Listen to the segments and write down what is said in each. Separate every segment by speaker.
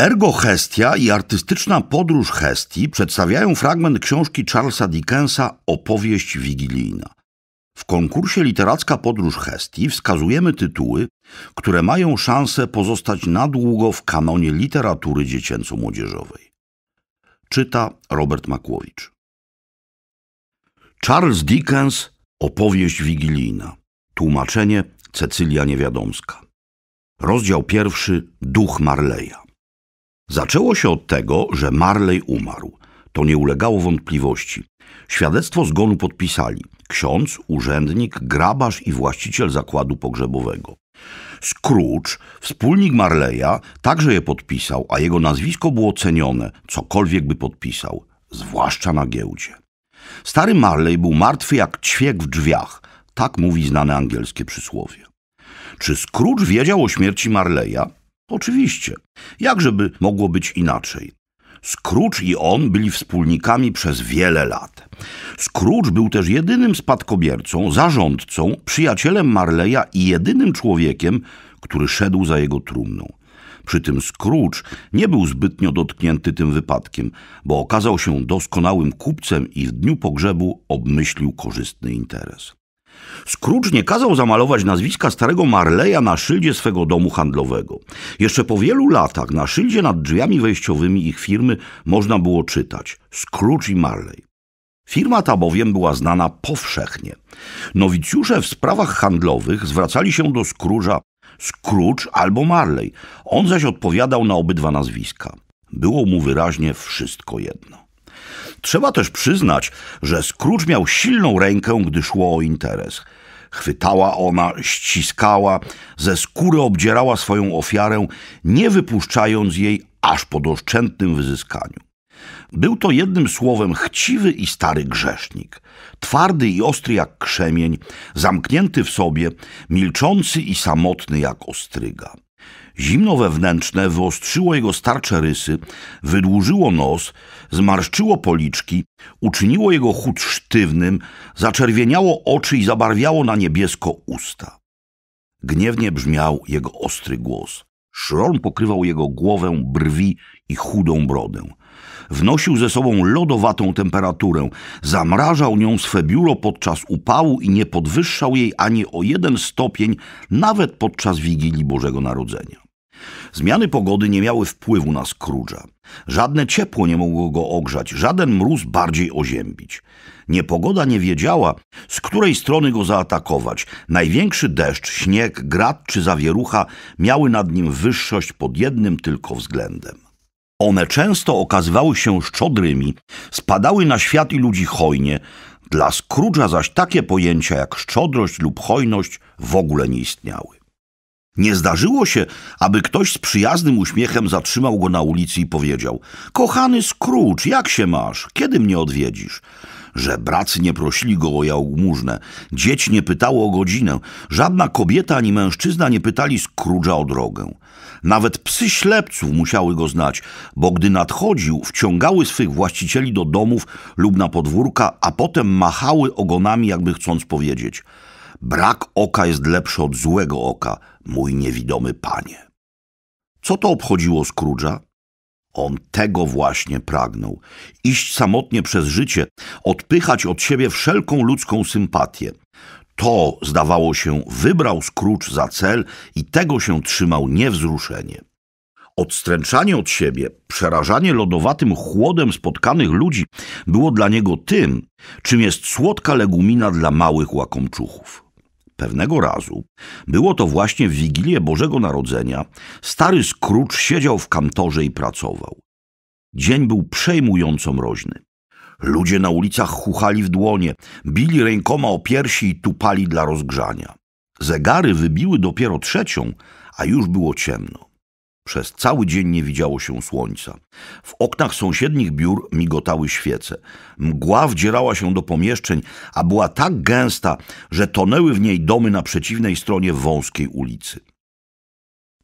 Speaker 1: Ergo Hestia i artystyczna podróż Hestii przedstawiają fragment książki Charlesa Dickensa Opowieść wigilijna. W konkursie Literacka Podróż Hestii wskazujemy tytuły, które mają szansę pozostać na długo w kanonie literatury dziecięco-młodzieżowej. Czyta Robert Makłowicz. Charles Dickens Opowieść wigilijna. Tłumaczenie Cecylia Niewiadomska. Rozdział pierwszy Duch Marleja. Zaczęło się od tego, że Marley umarł. To nie ulegało wątpliwości. Świadectwo zgonu podpisali ksiądz, urzędnik, grabarz i właściciel zakładu pogrzebowego. Scrooge, wspólnik Marleya, także je podpisał, a jego nazwisko było cenione, cokolwiek by podpisał, zwłaszcza na giełdzie. Stary Marley był martwy jak ćwiek w drzwiach, tak mówi znane angielskie przysłowie. Czy Scrooge wiedział o śmierci Marleya? Oczywiście. Jakżeby mogło być inaczej? Scrooge i on byli wspólnikami przez wiele lat. Scrooge był też jedynym spadkobiercą, zarządcą, przyjacielem Marleya i jedynym człowiekiem, który szedł za jego trumną. Przy tym Scrooge nie był zbytnio dotknięty tym wypadkiem, bo okazał się doskonałym kupcem i w dniu pogrzebu obmyślił korzystny interes. Scrooge nie kazał zamalować nazwiska starego Marleya na szyldzie swego domu handlowego. Jeszcze po wielu latach na szyldzie nad drzwiami wejściowymi ich firmy można było czytać Scrooge i Marley. Firma ta bowiem była znana powszechnie. Nowicjusze w sprawach handlowych zwracali się do Scrooge'a Scrooge albo Marley. On zaś odpowiadał na obydwa nazwiska. Było mu wyraźnie wszystko jedno. Trzeba też przyznać, że Scrooge miał silną rękę, gdy szło o interes. Chwytała ona, ściskała, ze skóry obdzierała swoją ofiarę, nie wypuszczając jej aż po doszczętnym wyzyskaniu. Był to jednym słowem chciwy i stary grzesznik, twardy i ostry jak krzemień, zamknięty w sobie, milczący i samotny jak ostryga. Zimno wewnętrzne wyostrzyło jego starcze rysy, wydłużyło nos, zmarszczyło policzki, uczyniło jego chód sztywnym, zaczerwieniało oczy i zabarwiało na niebiesko usta. Gniewnie brzmiał jego ostry głos. Szron pokrywał jego głowę, brwi i chudą brodę. Wnosił ze sobą lodowatą temperaturę, zamrażał nią swe biuro podczas upału i nie podwyższał jej ani o jeden stopień, nawet podczas Wigilii Bożego Narodzenia. Zmiany pogody nie miały wpływu na Scrooge'a. Żadne ciepło nie mogło go ogrzać, żaden mróz bardziej oziębić. Niepogoda nie wiedziała, z której strony go zaatakować. Największy deszcz, śnieg, grad czy zawierucha miały nad nim wyższość pod jednym tylko względem. One często okazywały się szczodrymi, spadały na świat i ludzi hojnie, dla Scrooge'a zaś takie pojęcia jak szczodrość lub hojność w ogóle nie istniały. Nie zdarzyło się, aby ktoś z przyjaznym uśmiechem zatrzymał go na ulicy i powiedział – Kochany Scrooge, jak się masz? Kiedy mnie odwiedzisz? Żebracy nie prosili go o jałmużnę, dzieci nie pytało o godzinę, żadna kobieta ani mężczyzna nie pytali Scrooge'a o drogę. Nawet psy ślepców musiały go znać, bo gdy nadchodził, wciągały swych właścicieli do domów lub na podwórka, a potem machały ogonami, jakby chcąc powiedzieć – Brak oka jest lepszy od złego oka, mój niewidomy panie. Co to obchodziło Scrooge'a? On tego właśnie pragnął. Iść samotnie przez życie, odpychać od siebie wszelką ludzką sympatię. To, zdawało się, wybrał Scrooge za cel i tego się trzymał niewzruszenie. Odstręczanie od siebie, przerażanie lodowatym chłodem spotkanych ludzi było dla niego tym, czym jest słodka legumina dla małych łakomczuchów. Pewnego razu, było to właśnie w Wigilię Bożego Narodzenia, stary Scrooge siedział w kantorze i pracował. Dzień był przejmująco mroźny. Ludzie na ulicach chuchali w dłonie, bili rękoma o piersi i tupali dla rozgrzania. Zegary wybiły dopiero trzecią, a już było ciemno. Przez cały dzień nie widziało się słońca. W oknach sąsiednich biur migotały świece. Mgła wdzierała się do pomieszczeń, a była tak gęsta, że tonęły w niej domy na przeciwnej stronie wąskiej ulicy.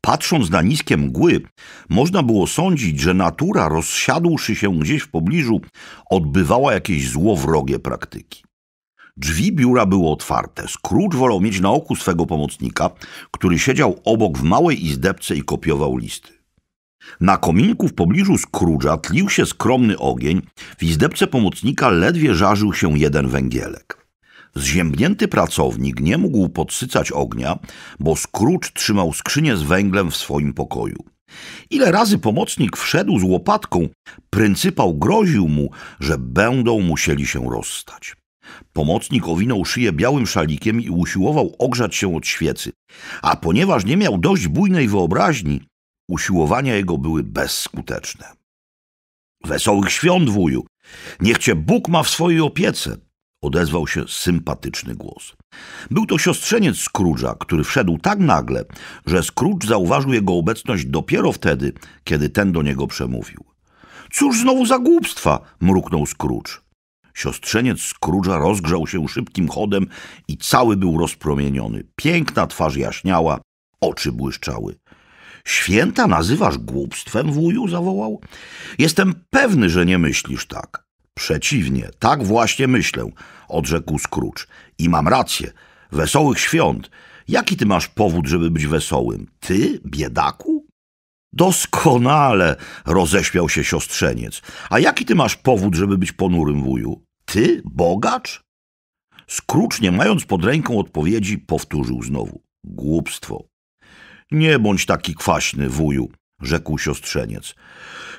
Speaker 1: Patrząc na niskie mgły, można było sądzić, że natura, rozsiadłszy się gdzieś w pobliżu, odbywała jakieś złowrogie praktyki. Drzwi biura były otwarte. Scrooge wolał mieć na oku swego pomocnika, który siedział obok w małej izdebce i kopiował listy. Na kominku w pobliżu Scrooge'a tlił się skromny ogień, w izdebce pomocnika ledwie żarzył się jeden węgielek. Zziębnięty pracownik nie mógł podsycać ognia, bo Scrooge trzymał skrzynię z węglem w swoim pokoju. Ile razy pomocnik wszedł z łopatką, pryncypał groził mu, że będą musieli się rozstać. Pomocnik owinął szyję białym szalikiem i usiłował ogrzać się od świecy, a ponieważ nie miał dość bujnej wyobraźni, usiłowania jego były bezskuteczne. Wesołych świąt, wuju! Niech cię Bóg ma w swojej opiece! odezwał się sympatyczny głos. Był to siostrzeniec Scrooge'a, który wszedł tak nagle, że Scrooge zauważył jego obecność dopiero wtedy, kiedy ten do niego przemówił. Cóż znowu za głupstwa! mruknął Scrooge. Siostrzeniec Scrooge'a rozgrzał się szybkim chodem i cały był rozpromieniony. Piękna twarz jaśniała, oczy błyszczały. Święta nazywasz głupstwem, wuju? zawołał. Jestem pewny, że nie myślisz tak. Przeciwnie, tak właśnie myślę, odrzekł Scrooge. I mam rację. Wesołych świąt. Jaki ty masz powód, żeby być wesołym? Ty, biedaku? Doskonale, roześmiał się siostrzeniec. A jaki ty masz powód, żeby być ponurym wuju? Ty, bogacz? Scrooge, nie mając pod ręką odpowiedzi, powtórzył znowu. Głupstwo. Nie bądź taki kwaśny, wuju, rzekł siostrzeniec.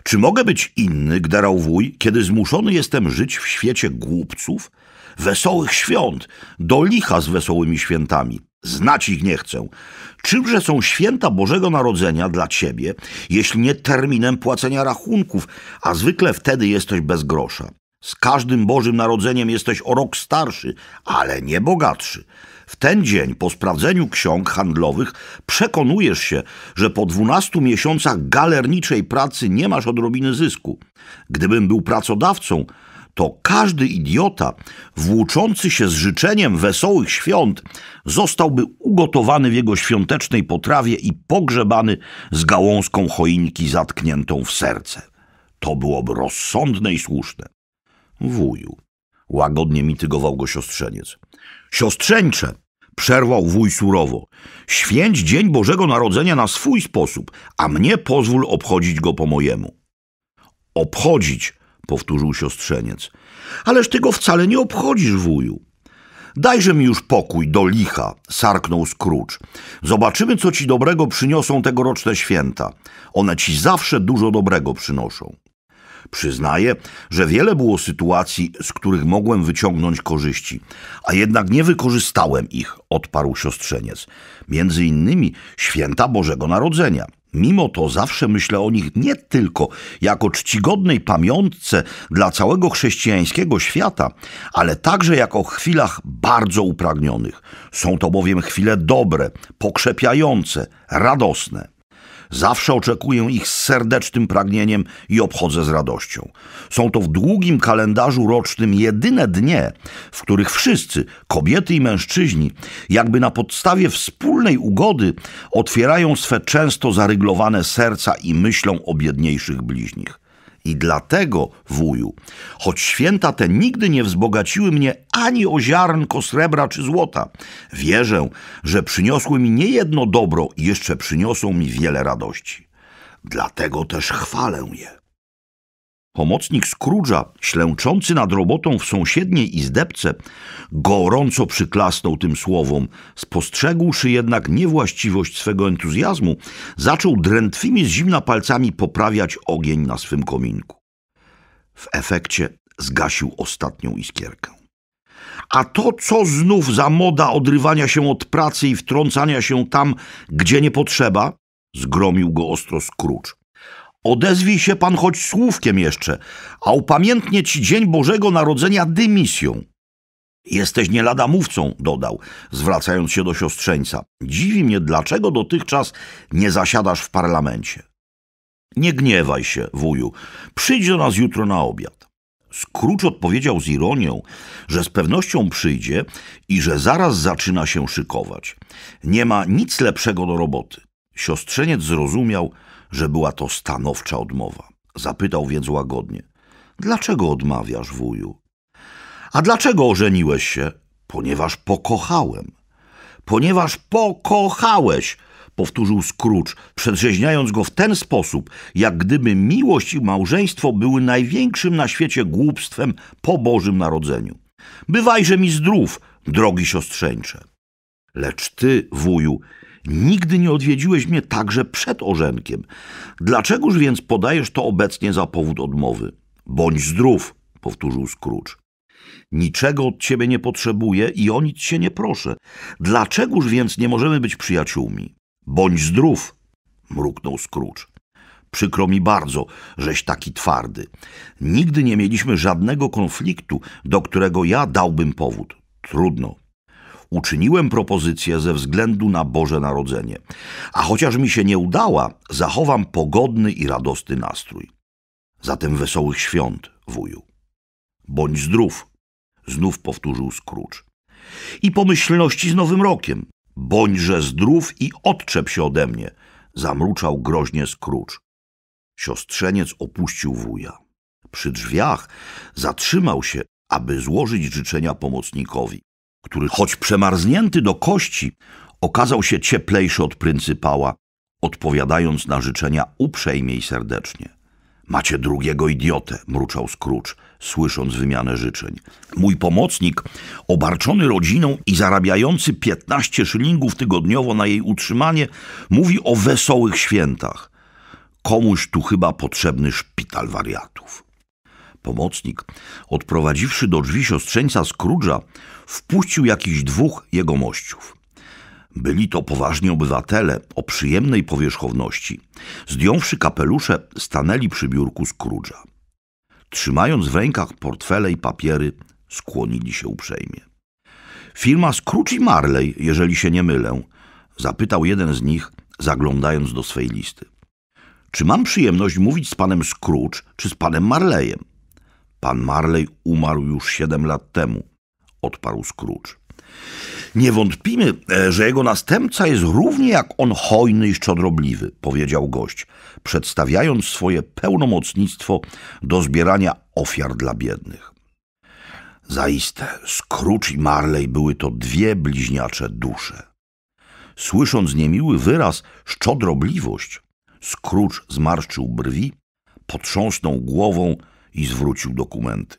Speaker 1: Czy mogę być inny, gderał wuj, kiedy zmuszony jestem żyć w świecie głupców? Wesołych świąt, do licha z wesołymi świętami. Znać ich nie chcę. Czymże są święta Bożego Narodzenia dla ciebie, jeśli nie terminem płacenia rachunków, a zwykle wtedy jesteś bez grosza. Z każdym Bożym Narodzeniem jesteś o rok starszy, ale nie bogatszy. W ten dzień, po sprawdzeniu ksiąg handlowych, przekonujesz się, że po 12 miesiącach galerniczej pracy nie masz odrobiny zysku. Gdybym był pracodawcą, to każdy idiota włóczący się z życzeniem wesołych świąt zostałby ugotowany w jego świątecznej potrawie i pogrzebany z gałązką choinki zatkniętą w serce. To byłoby rozsądne i słuszne. Wuju, łagodnie mitygował go siostrzeniec. Siostrzeńcze, przerwał wuj surowo, święć Dzień Bożego Narodzenia na swój sposób, a mnie pozwól obchodzić go po mojemu. Obchodzić – powtórzył siostrzeniec. Ależ ty go wcale nie obchodzisz, wuju. Dajże mi już pokój, do licha, sarknął Scrooge. Zobaczymy, co ci dobrego przyniosą tegoroczne święta. One ci zawsze dużo dobrego przynoszą. Przyznaję, że wiele było sytuacji, z których mogłem wyciągnąć korzyści, a jednak nie wykorzystałem ich, odparł siostrzeniec. Między innymi święta Bożego Narodzenia. Mimo to zawsze myślę o nich nie tylko jako czcigodnej pamiątce dla całego chrześcijańskiego świata, ale także jako chwilach bardzo upragnionych. Są to bowiem chwile dobre, pokrzepiające, radosne. Zawsze oczekuję ich z serdecznym pragnieniem i obchodzę z radością. Są to w długim kalendarzu rocznym jedyne dnie, w których wszyscy, kobiety i mężczyźni, jakby na podstawie wspólnej ugody, otwierają swe często zaryglowane serca i myślą o biedniejszych bliźnich. I dlatego, wuju, choć święta te nigdy nie wzbogaciły mnie ani o ziarnko srebra czy złota, wierzę, że przyniosły mi niejedno dobro i jeszcze przyniosą mi wiele radości. Dlatego też chwalę je. Pomocnik Scrooge'a, ślęczący nad robotą w sąsiedniej izdebce, gorąco przyklasnął tym słowom. Spostrzegłszy jednak niewłaściwość swego entuzjazmu, zaczął drętwymi z zimna palcami poprawiać ogień na swym kominku. W efekcie zgasił ostatnią iskierkę. A to co znów za moda odrywania się od pracy i wtrącania się tam, gdzie nie potrzeba? Zgromił go ostro Scrooge. Odezwij się pan choć słówkiem jeszcze, a upamiętnię ci dzień Bożego Narodzenia dymisją. Jesteś nie lada mówcą, dodał, zwracając się do siostrzeńca. Dziwi mnie, dlaczego dotychczas nie zasiadasz w parlamencie. Nie gniewaj się, wuju. Przyjdź do nas jutro na obiad. Scrooge odpowiedział z ironią, że z pewnością przyjdzie i że zaraz zaczyna się szykować. Nie ma nic lepszego do roboty. Siostrzeniec zrozumiał, że była to stanowcza odmowa. Zapytał więc łagodnie. Dlaczego odmawiasz, wuju? A dlaczego ożeniłeś się? Ponieważ pokochałem. Ponieważ pokochałeś, powtórzył Scrooge, przedrzeźniając go w ten sposób, jak gdyby miłość i małżeństwo były największym na świecie głupstwem po Bożym Narodzeniu. Bywajże mi zdrów, drogi siostrzeńcze. Lecz ty, wuju, Nigdy nie odwiedziłeś mnie także przed orzenkiem. Dlaczegoż więc podajesz to obecnie za powód odmowy? Bądź zdrów, powtórzył Scrooge. Niczego od ciebie nie potrzebuję i o nic się nie proszę. Dlaczegoż więc nie możemy być przyjaciółmi? Bądź zdrów, mruknął Scrooge. Przykro mi bardzo, żeś taki twardy. Nigdy nie mieliśmy żadnego konfliktu, do którego ja dałbym powód. Trudno, Uczyniłem propozycję ze względu na Boże Narodzenie. A chociaż mi się nie udała, zachowam pogodny i radosny nastrój. Zatem wesołych świąt, wuju. Bądź zdrów, znów powtórzył Scrooge. I pomyślności z Nowym Rokiem. Bądźże zdrów i odczep się ode mnie, zamruczał groźnie Scrooge. Siostrzeniec opuścił wuja. Przy drzwiach zatrzymał się, aby złożyć życzenia pomocnikowi który choć przemarznięty do kości, okazał się cieplejszy od pryncypała, odpowiadając na życzenia uprzejmie i serdecznie. Macie drugiego idiotę, mruczał Scrooge, słysząc wymianę życzeń. Mój pomocnik, obarczony rodziną i zarabiający 15 szylingów tygodniowo na jej utrzymanie, mówi o wesołych świętach. Komuś tu chyba potrzebny szpital wariatów. Pomocnik, odprowadziwszy do drzwi siostrzeńca Scrooge'a, wpuścił jakichś dwóch jego mościów. Byli to poważni obywatele o przyjemnej powierzchowności. Zdjąwszy kapelusze, stanęli przy biurku Scrooge'a. Trzymając w rękach portfele i papiery, skłonili się uprzejmie. Firma Scrooge i Marley, jeżeli się nie mylę, zapytał jeden z nich, zaglądając do swej listy. Czy mam przyjemność mówić z panem Scrooge czy z panem Marleyem? Pan Marley umarł już siedem lat temu, odparł Scrooge. Nie wątpimy, e, że jego następca jest równie jak on hojny i szczodrobliwy, powiedział gość, przedstawiając swoje pełnomocnictwo do zbierania ofiar dla biednych. Zaiste, Scrooge i Marley były to dwie bliźniacze dusze. Słysząc niemiły wyraz szczodrobliwość, Scrooge zmarszczył brwi, potrząsnął głową i zwrócił dokumenty.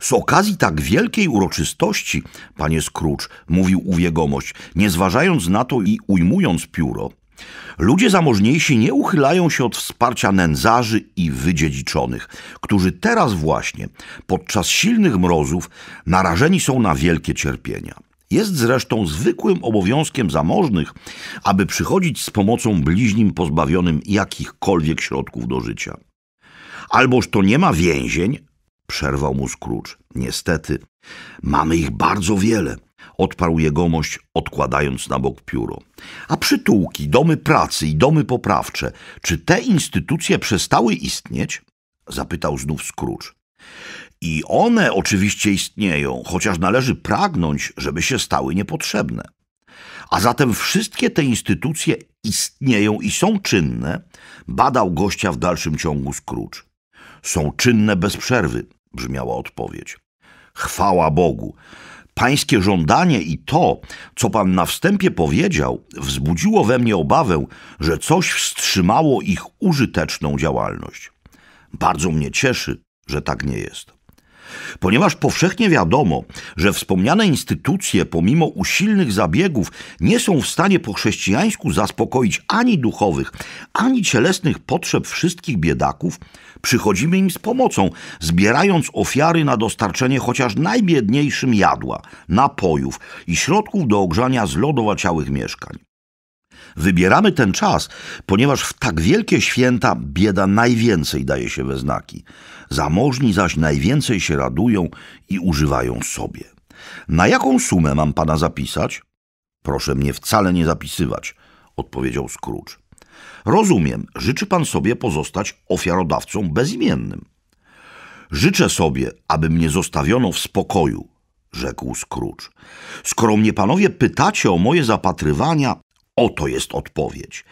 Speaker 1: Z okazji tak wielkiej uroczystości, panie Scrooge, mówił uwiegomość, nie zważając na to i ujmując pióro, ludzie zamożniejsi nie uchylają się od wsparcia nędzarzy i wydziedziczonych, którzy teraz właśnie, podczas silnych mrozów, narażeni są na wielkie cierpienia. Jest zresztą zwykłym obowiązkiem zamożnych, aby przychodzić z pomocą bliźnim pozbawionym jakichkolwiek środków do życia. Alboż to nie ma więzień? Przerwał mu Scrooge. Niestety, mamy ich bardzo wiele odparł jegomość, odkładając na bok pióro. A przytułki, domy pracy i domy poprawcze, czy te instytucje przestały istnieć? Zapytał znów Scrooge. I one oczywiście istnieją, chociaż należy pragnąć, żeby się stały niepotrzebne. A zatem wszystkie te instytucje istnieją i są czynne, badał gościa w dalszym ciągu Scrooge są czynne bez przerwy, brzmiała odpowiedź. Chwała Bogu. Pańskie żądanie i to, co pan na wstępie powiedział, wzbudziło we mnie obawę, że coś wstrzymało ich użyteczną działalność. Bardzo mnie cieszy, że tak nie jest ponieważ powszechnie wiadomo, że wspomniane instytucje, pomimo usilnych zabiegów, nie są w stanie po chrześcijańsku zaspokoić ani duchowych, ani cielesnych potrzeb wszystkich biedaków, przychodzimy im z pomocą, zbierając ofiary na dostarczenie chociaż najbiedniejszym jadła, napojów i środków do ogrzania zlodowaciałych mieszkań. Wybieramy ten czas, ponieważ w tak wielkie święta bieda najwięcej daje się we znaki zamożni zaś najwięcej się radują i używają sobie. Na jaką sumę mam pana zapisać? Proszę mnie wcale nie zapisywać, odpowiedział Scrooge. Rozumiem, życzy pan sobie pozostać ofiarodawcą bezimiennym. Życzę sobie, aby mnie zostawiono w spokoju, rzekł Scrooge. Skoro mnie panowie pytacie o moje zapatrywania, Oto jest odpowiedź.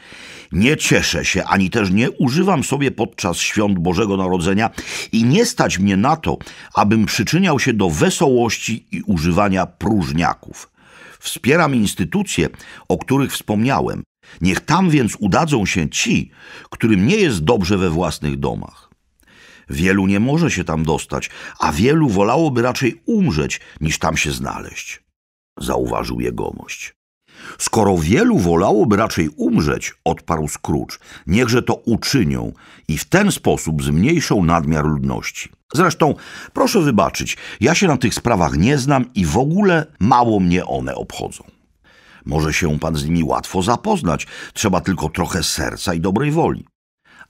Speaker 1: Nie cieszę się, ani też nie używam sobie podczas świąt Bożego Narodzenia i nie stać mnie na to, abym przyczyniał się do wesołości i używania próżniaków. Wspieram instytucje, o których wspomniałem. Niech tam więc udadzą się ci, którym nie jest dobrze we własnych domach. Wielu nie może się tam dostać, a wielu wolałoby raczej umrzeć, niż tam się znaleźć, zauważył jegomość. Skoro wielu wolałoby raczej umrzeć, odparł Scrooge, niechże to uczynią i w ten sposób zmniejszą nadmiar ludności. Zresztą, proszę wybaczyć, ja się na tych sprawach nie znam i w ogóle mało mnie one obchodzą. Może się pan z nimi łatwo zapoznać, trzeba tylko trochę serca i dobrej woli.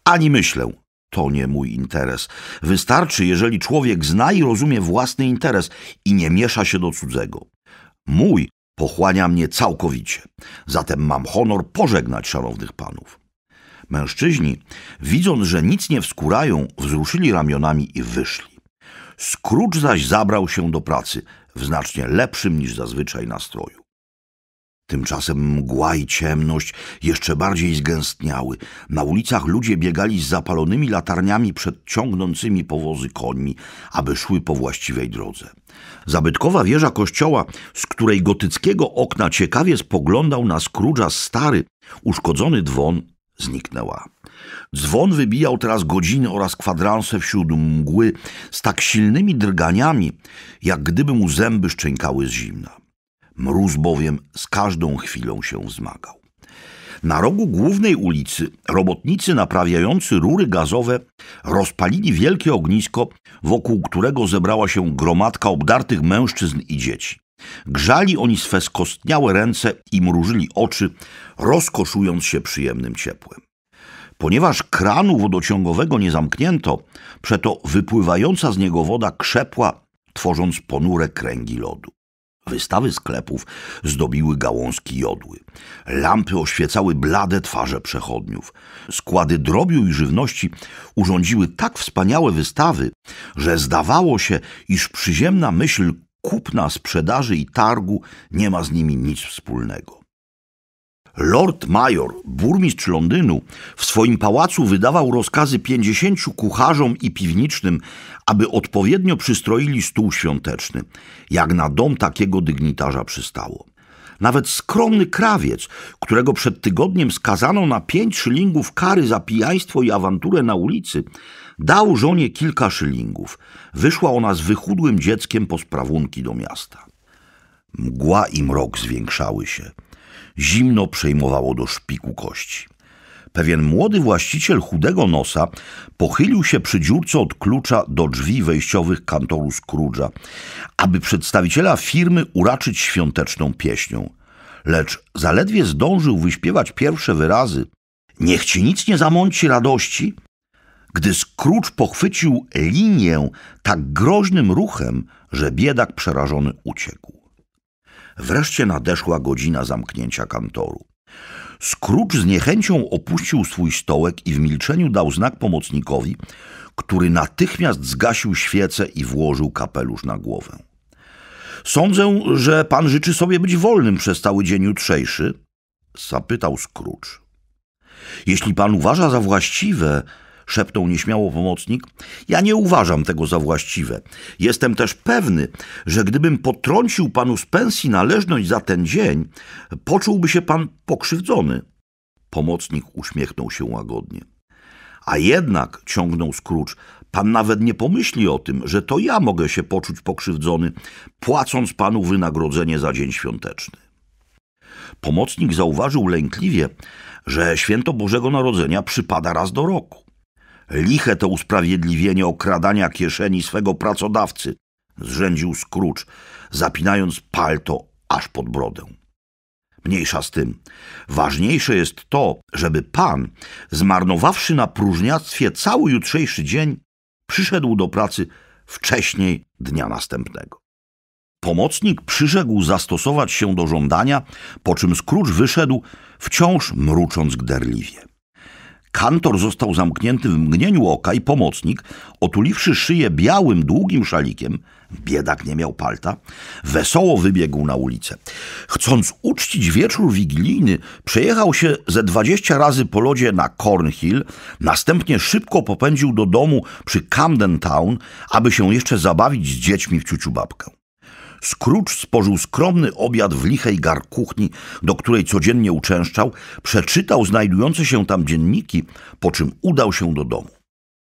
Speaker 1: Ani myślę, to nie mój interes. Wystarczy, jeżeli człowiek zna i rozumie własny interes i nie miesza się do cudzego. Mój Pochłania mnie całkowicie. Zatem mam honor pożegnać szanownych panów. Mężczyźni, widząc, że nic nie wskurają, wzruszyli ramionami i wyszli. Scrooge zaś zabrał się do pracy w znacznie lepszym niż zazwyczaj nastroju. Tymczasem mgła i ciemność jeszcze bardziej zgęstniały. Na ulicach ludzie biegali z zapalonymi latarniami przed ciągnącymi powozy koni, aby szły po właściwej drodze. Zabytkowa wieża kościoła, z której gotyckiego okna ciekawie spoglądał na Scrooge'a stary, uszkodzony dzwon, zniknęła. Dzwon wybijał teraz godziny oraz kwadranse wśród mgły z tak silnymi drganiami, jak gdyby mu zęby szczękały z zimna. Mróz bowiem z każdą chwilą się wzmagał. Na rogu głównej ulicy robotnicy naprawiający rury gazowe rozpalili wielkie ognisko, wokół którego zebrała się gromadka obdartych mężczyzn i dzieci. Grzali oni swe skostniałe ręce i mrużyli oczy, rozkoszując się przyjemnym ciepłem. Ponieważ kranu wodociągowego nie zamknięto, przeto wypływająca z niego woda krzepła, tworząc ponure kręgi lodu. Wystawy sklepów zdobiły gałązki jodły. Lampy oświecały blade twarze przechodniów. Składy drobiu i żywności urządziły tak wspaniałe wystawy, że zdawało się, iż przyziemna myśl kupna, sprzedaży i targu nie ma z nimi nic wspólnego. Lord Major, burmistrz Londynu, w swoim pałacu wydawał rozkazy pięćdziesięciu kucharzom i piwnicznym, aby odpowiednio przystroili stół świąteczny, jak na dom takiego dygnitarza przystało. Nawet skromny krawiec, którego przed tygodniem skazano na pięć szylingów kary za pijaństwo i awanturę na ulicy, dał żonie kilka szylingów. Wyszła ona z wychudłym dzieckiem po sprawunki do miasta. Mgła i mrok zwiększały się. Zimno przejmowało do szpiku kości. Pewien młody właściciel chudego nosa pochylił się przy dziurce od klucza do drzwi wejściowych kantoru Scrooge'a, aby przedstawiciela firmy uraczyć świąteczną pieśnią. Lecz zaledwie zdążył wyśpiewać pierwsze wyrazy Niech ci nic nie zamąci radości, gdy Scrooge pochwycił linię tak groźnym ruchem, że biedak przerażony uciekł. Wreszcie nadeszła godzina zamknięcia kantoru. Scrooge z niechęcią opuścił swój stołek i w milczeniu dał znak pomocnikowi, który natychmiast zgasił świecę i włożył kapelusz na głowę. Sądzę, że pan życzy sobie być wolnym przez cały dzień jutrzejszy? zapytał Scrooge. Jeśli pan uważa za właściwe, szepnął nieśmiało pomocnik, ja nie uważam tego za właściwe. Jestem też pewny, że gdybym potrącił panu z pensji należność za ten dzień, poczułby się pan pokrzywdzony. Pomocnik uśmiechnął się łagodnie. A jednak, ciągnął Scrooge, pan nawet nie pomyśli o tym, że to ja mogę się poczuć pokrzywdzony, płacąc panu wynagrodzenie za dzień świąteczny. Pomocnik zauważył lękliwie, że święto Bożego Narodzenia przypada raz do roku. Liche to usprawiedliwienie okradania kieszeni swego pracodawcy, zrzędził Scrooge, zapinając palto aż pod brodę. Mniejsza z tym. Ważniejsze jest to, żeby pan, zmarnowawszy na próżniactwie cały jutrzejszy dzień, przyszedł do pracy wcześniej dnia następnego. Pomocnik przyrzekł zastosować się do żądania, po czym Scrooge wyszedł, wciąż mrucząc gderliwie. Kantor został zamknięty w mgnieniu oka i pomocnik, otuliwszy szyję białym, długim szalikiem, biedak nie miał palta, wesoło wybiegł na ulicę. Chcąc uczcić wieczór wigilijny, przejechał się ze dwadzieścia razy po lodzie na Cornhill, następnie szybko popędził do domu przy Camden Town, aby się jeszcze zabawić z dziećmi w babkę. Scrooge spożył skromny obiad w lichej gar kuchni, do której codziennie uczęszczał, przeczytał znajdujące się tam dzienniki, po czym udał się do domu.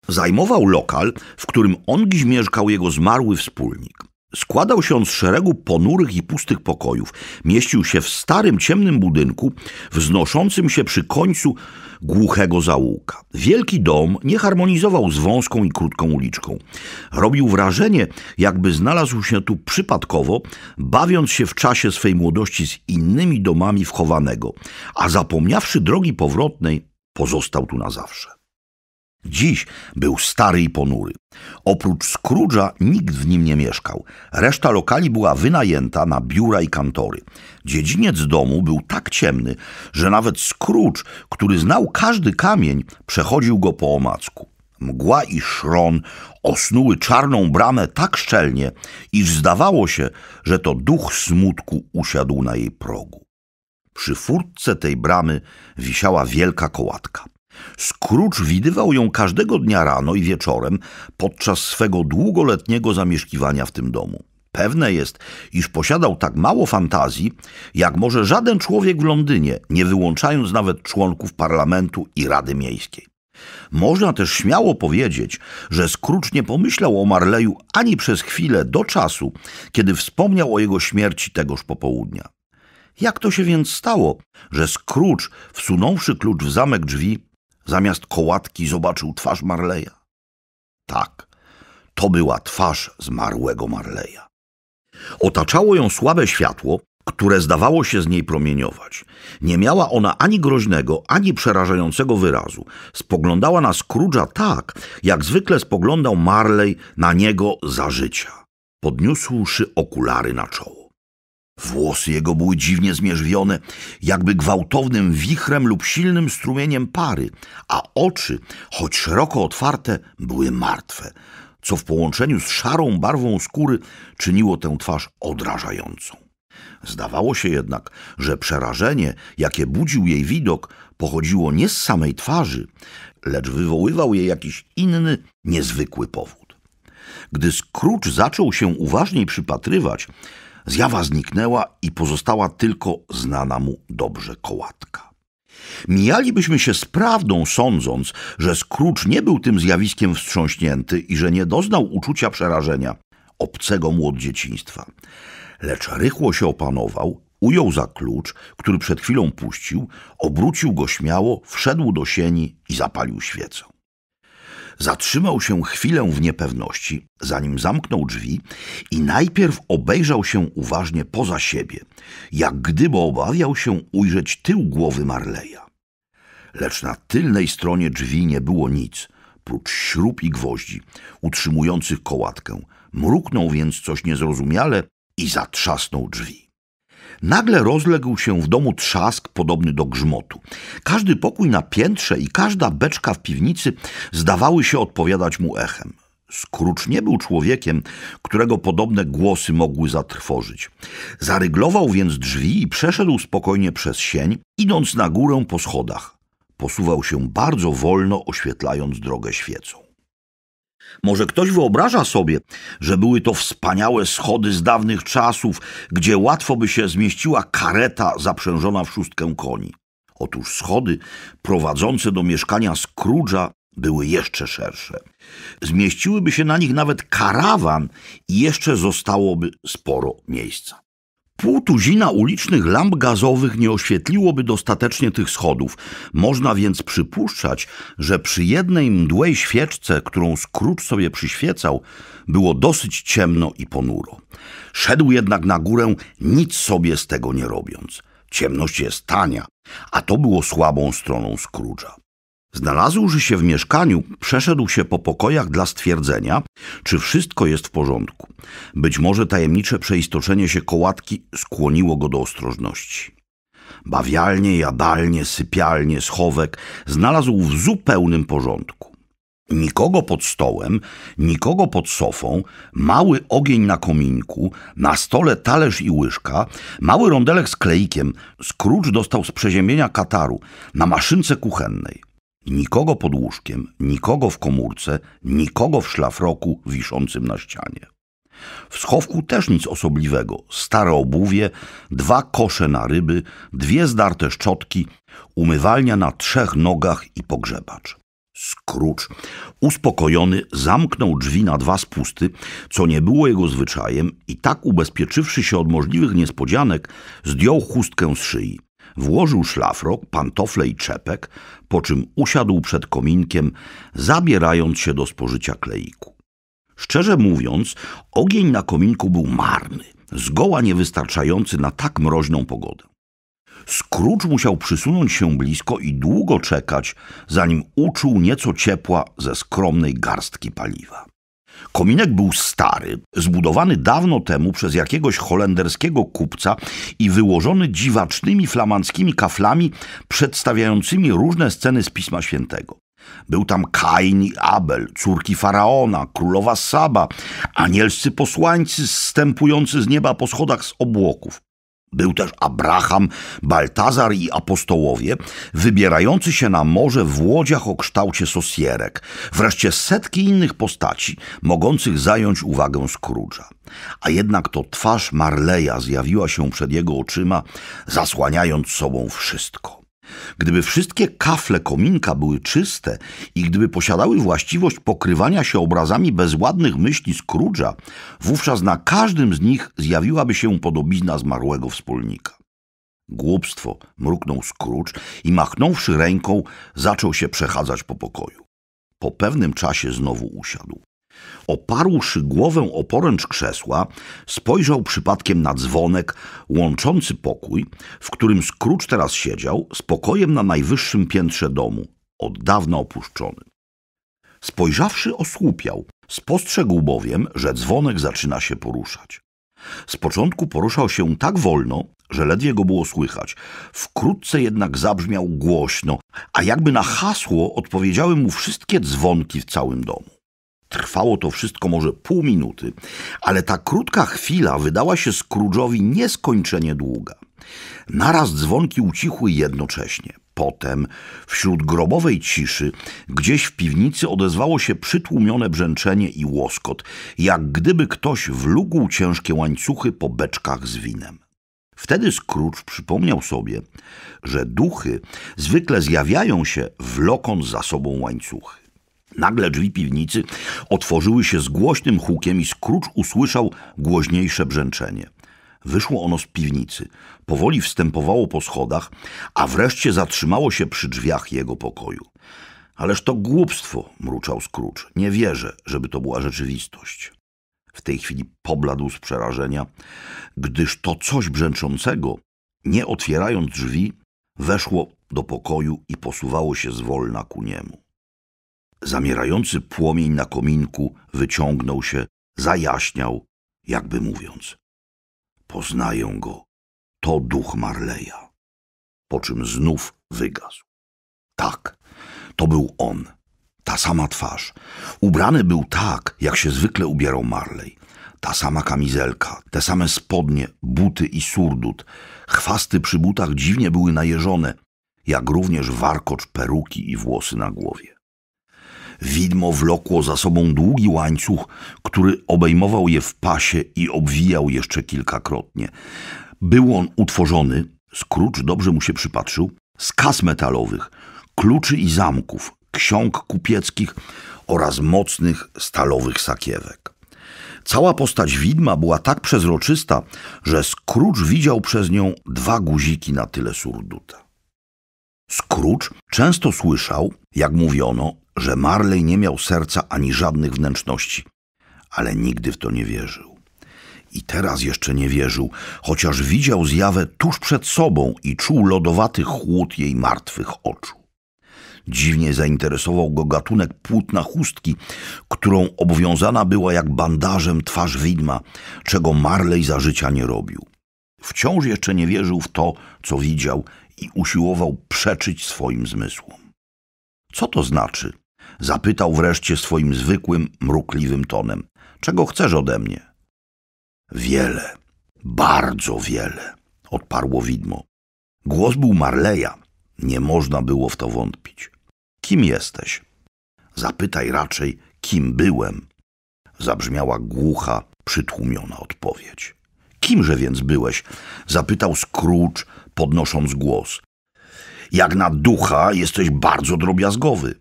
Speaker 1: Zajmował lokal, w którym ongiś mieszkał jego zmarły wspólnik. Składał się on z szeregu ponurych i pustych pokojów. Mieścił się w starym, ciemnym budynku, wznoszącym się przy końcu głuchego zaułka. Wielki dom nie harmonizował z wąską i krótką uliczką. Robił wrażenie, jakby znalazł się tu przypadkowo, bawiąc się w czasie swej młodości z innymi domami wchowanego, a zapomniawszy drogi powrotnej, pozostał tu na zawsze. Dziś był stary i ponury. Oprócz Scrooge'a nikt w nim nie mieszkał. Reszta lokali była wynajęta na biura i kantory. Dziedziniec domu był tak ciemny, że nawet Scrooge, który znał każdy kamień, przechodził go po omacku. Mgła i szron osnuły czarną bramę tak szczelnie, iż zdawało się, że to duch smutku usiadł na jej progu. Przy furtce tej bramy wisiała wielka kołatka. Scrooge widywał ją każdego dnia rano i wieczorem podczas swego długoletniego zamieszkiwania w tym domu. Pewne jest, iż posiadał tak mało fantazji, jak może żaden człowiek w Londynie, nie wyłączając nawet członków parlamentu i Rady Miejskiej. Można też śmiało powiedzieć, że Scrooge nie pomyślał o Marleju ani przez chwilę do czasu, kiedy wspomniał o jego śmierci tegoż popołudnia. Jak to się więc stało, że Scrooge, wsunąwszy klucz w zamek drzwi, Zamiast kołatki zobaczył twarz Marleya. Tak, to była twarz zmarłego Marleya. Otaczało ją słabe światło, które zdawało się z niej promieniować. Nie miała ona ani groźnego, ani przerażającego wyrazu. Spoglądała na Scrooge'a tak, jak zwykle spoglądał Marley na niego za życia. Podniósłszy okulary na czoło. Włosy jego były dziwnie zmierzwione, jakby gwałtownym wichrem lub silnym strumieniem pary, a oczy, choć szeroko otwarte, były martwe, co w połączeniu z szarą barwą skóry czyniło tę twarz odrażającą. Zdawało się jednak, że przerażenie, jakie budził jej widok, pochodziło nie z samej twarzy, lecz wywoływał je jakiś inny, niezwykły powód. Gdy Scrooge zaczął się uważniej przypatrywać, Zjawa zniknęła i pozostała tylko znana mu dobrze kołatka. Mijalibyśmy się z prawdą, sądząc, że Scrooge nie był tym zjawiskiem wstrząśnięty i że nie doznał uczucia przerażenia, obcego mu od dzieciństwa. Lecz rychło się opanował, ujął za klucz, który przed chwilą puścił, obrócił go śmiało, wszedł do sieni i zapalił świecę. Zatrzymał się chwilę w niepewności, zanim zamknął drzwi i najpierw obejrzał się uważnie poza siebie, jak gdyby obawiał się ujrzeć tył głowy Marleya. Lecz na tylnej stronie drzwi nie było nic, prócz śrub i gwoździ, utrzymujących kołatkę. Mruknął więc coś niezrozumiale i zatrzasnął drzwi. Nagle rozległ się w domu trzask podobny do grzmotu. Każdy pokój na piętrze i każda beczka w piwnicy zdawały się odpowiadać mu echem. Scrooge nie był człowiekiem, którego podobne głosy mogły zatrwożyć. Zaryglował więc drzwi i przeszedł spokojnie przez sień, idąc na górę po schodach. Posuwał się bardzo wolno, oświetlając drogę świecą. Może ktoś wyobraża sobie, że były to wspaniałe schody z dawnych czasów, gdzie łatwo by się zmieściła kareta zaprzężona w szóstkę koni. Otóż schody prowadzące do mieszkania Scrooge'a były jeszcze szersze. Zmieściłyby się na nich nawet karawan i jeszcze zostałoby sporo miejsca. Pół tuzina ulicznych lamp gazowych nie oświetliłoby dostatecznie tych schodów. Można więc przypuszczać, że przy jednej mdłej świeczce, którą Scrooge sobie przyświecał, było dosyć ciemno i ponuro. Szedł jednak na górę, nic sobie z tego nie robiąc. Ciemność jest tania, a to było słabą stroną Scrooge'a. Znalazłszy się w mieszkaniu, przeszedł się po pokojach dla stwierdzenia, czy wszystko jest w porządku. Być może tajemnicze przeistoczenie się kołatki skłoniło go do ostrożności. Bawialnie, jadalnie, sypialnie, schowek znalazł w zupełnym porządku. Nikogo pod stołem, nikogo pod sofą, mały ogień na kominku, na stole talerz i łyżka, mały rondelek z klejkiem, Scrooge dostał z przeziębienia kataru, na maszynce kuchennej. Nikogo pod łóżkiem, nikogo w komórce, nikogo w szlafroku wiszącym na ścianie. W schowku też nic osobliwego. Stare obuwie, dwa kosze na ryby, dwie zdarte szczotki, umywalnia na trzech nogach i pogrzebacz. Scrooge, uspokojony, zamknął drzwi na dwa spusty, co nie było jego zwyczajem i tak ubezpieczywszy się od możliwych niespodzianek, zdjął chustkę z szyi. Włożył szlafrok, pantofle i czepek, po czym usiadł przed kominkiem, zabierając się do spożycia kleiku. Szczerze mówiąc, ogień na kominku był marny, zgoła niewystarczający na tak mroźną pogodę. Scrooge musiał przysunąć się blisko i długo czekać, zanim uczuł nieco ciepła ze skromnej garstki paliwa. Kominek był stary, zbudowany dawno temu przez jakiegoś holenderskiego kupca i wyłożony dziwacznymi flamandzkimi kaflami przedstawiającymi różne sceny z Pisma Świętego. Był tam Kain i Abel, córki faraona, królowa Saba, anielscy posłańcy zstępujący z nieba po schodach z obłoków. Był też Abraham, Baltazar i apostołowie, wybierający się na morze w łodziach o kształcie sosierek. Wreszcie setki innych postaci, mogących zająć uwagę Scrooge'a. A jednak to twarz Marleya zjawiła się przed jego oczyma, zasłaniając sobą wszystko. Gdyby wszystkie kafle kominka były czyste i gdyby posiadały właściwość pokrywania się obrazami bezładnych myśli Scrooge'a, wówczas na każdym z nich zjawiłaby się podobizna zmarłego wspólnika. Głupstwo, mruknął Scrooge i machnąwszy ręką, zaczął się przechadzać po pokoju. Po pewnym czasie znowu usiadł. Oparłszy głowę o poręcz krzesła, spojrzał przypadkiem na dzwonek łączący pokój, w którym Scrooge teraz siedział, z pokojem na najwyższym piętrze domu, od dawna opuszczonym. Spojrzawszy osłupiał, spostrzegł bowiem, że dzwonek zaczyna się poruszać. Z początku poruszał się tak wolno, że ledwie go było słychać. Wkrótce jednak zabrzmiał głośno, a jakby na hasło odpowiedziały mu wszystkie dzwonki w całym domu. Trwało to wszystko może pół minuty, ale ta krótka chwila wydała się Scrooge'owi nieskończenie długa. Naraz dzwonki ucichły jednocześnie. Potem, wśród grobowej ciszy, gdzieś w piwnicy odezwało się przytłumione brzęczenie i łoskot, jak gdyby ktoś wlógł ciężkie łańcuchy po beczkach z winem. Wtedy Scrooge przypomniał sobie, że duchy zwykle zjawiają się wlokąc za sobą łańcuchy. Nagle drzwi piwnicy otworzyły się z głośnym hukiem i Scrooge usłyszał głośniejsze brzęczenie. Wyszło ono z piwnicy, powoli wstępowało po schodach, a wreszcie zatrzymało się przy drzwiach jego pokoju. Ależ to głupstwo, mruczał Scrooge. Nie wierzę, żeby to była rzeczywistość. W tej chwili pobladł z przerażenia, gdyż to coś brzęczącego, nie otwierając drzwi, weszło do pokoju i posuwało się zwolna ku niemu. Zamierający płomień na kominku wyciągnął się, zajaśniał, jakby mówiąc. Poznają go. To duch Marleja. Po czym znów wygasł. Tak, to był on. Ta sama twarz. Ubrany był tak, jak się zwykle ubierał Marley. Ta sama kamizelka, te same spodnie, buty i surdut. Chwasty przy butach dziwnie były najeżone, jak również warkocz peruki i włosy na głowie. Widmo wlokło za sobą długi łańcuch, który obejmował je w pasie i obwijał jeszcze kilkakrotnie. Był on utworzony, Scrooge dobrze mu się przypatrzył, z kas metalowych, kluczy i zamków, ksiąg kupieckich oraz mocnych stalowych sakiewek. Cała postać widma była tak przezroczysta, że Scrooge widział przez nią dwa guziki na tyle surduta. Scrooge często słyszał, jak mówiono, że Marley nie miał serca ani żadnych wnętrzności, ale nigdy w to nie wierzył. I teraz jeszcze nie wierzył, chociaż widział zjawę tuż przed sobą i czuł lodowaty chłód jej martwych oczu. Dziwnie zainteresował go gatunek płótna chustki, którą obwiązana była jak bandażem twarz widma, czego Marley za życia nie robił. Wciąż jeszcze nie wierzył w to, co widział i usiłował przeczyć swoim zmysłom. Co to znaczy? Zapytał wreszcie swoim zwykłym, mrukliwym tonem. Czego chcesz ode mnie? Wiele, bardzo wiele, odparło widmo. Głos był Marleya. Nie można było w to wątpić. Kim jesteś? Zapytaj raczej, kim byłem. Zabrzmiała głucha, przytłumiona odpowiedź. Kimże więc byłeś? Zapytał Scrooge podnosząc głos. Jak na ducha jesteś bardzo drobiazgowy.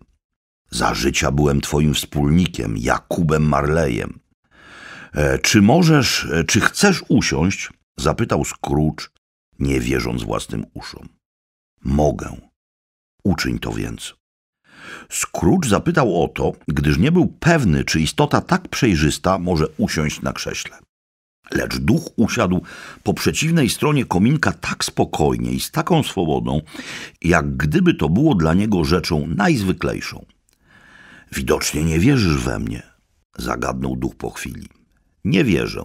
Speaker 1: Za życia byłem twoim wspólnikiem, Jakubem Marlejem. E, czy możesz, e, czy chcesz usiąść? Zapytał Scrooge, nie wierząc własnym uszom. Mogę. Uczyń to więc. Scrooge zapytał o to, gdyż nie był pewny, czy istota tak przejrzysta może usiąść na krześle. Lecz duch usiadł po przeciwnej stronie kominka tak spokojnie i z taką swobodą, jak gdyby to było dla niego rzeczą najzwyklejszą. Widocznie nie wierzysz we mnie, zagadnął duch po chwili. Nie wierzę,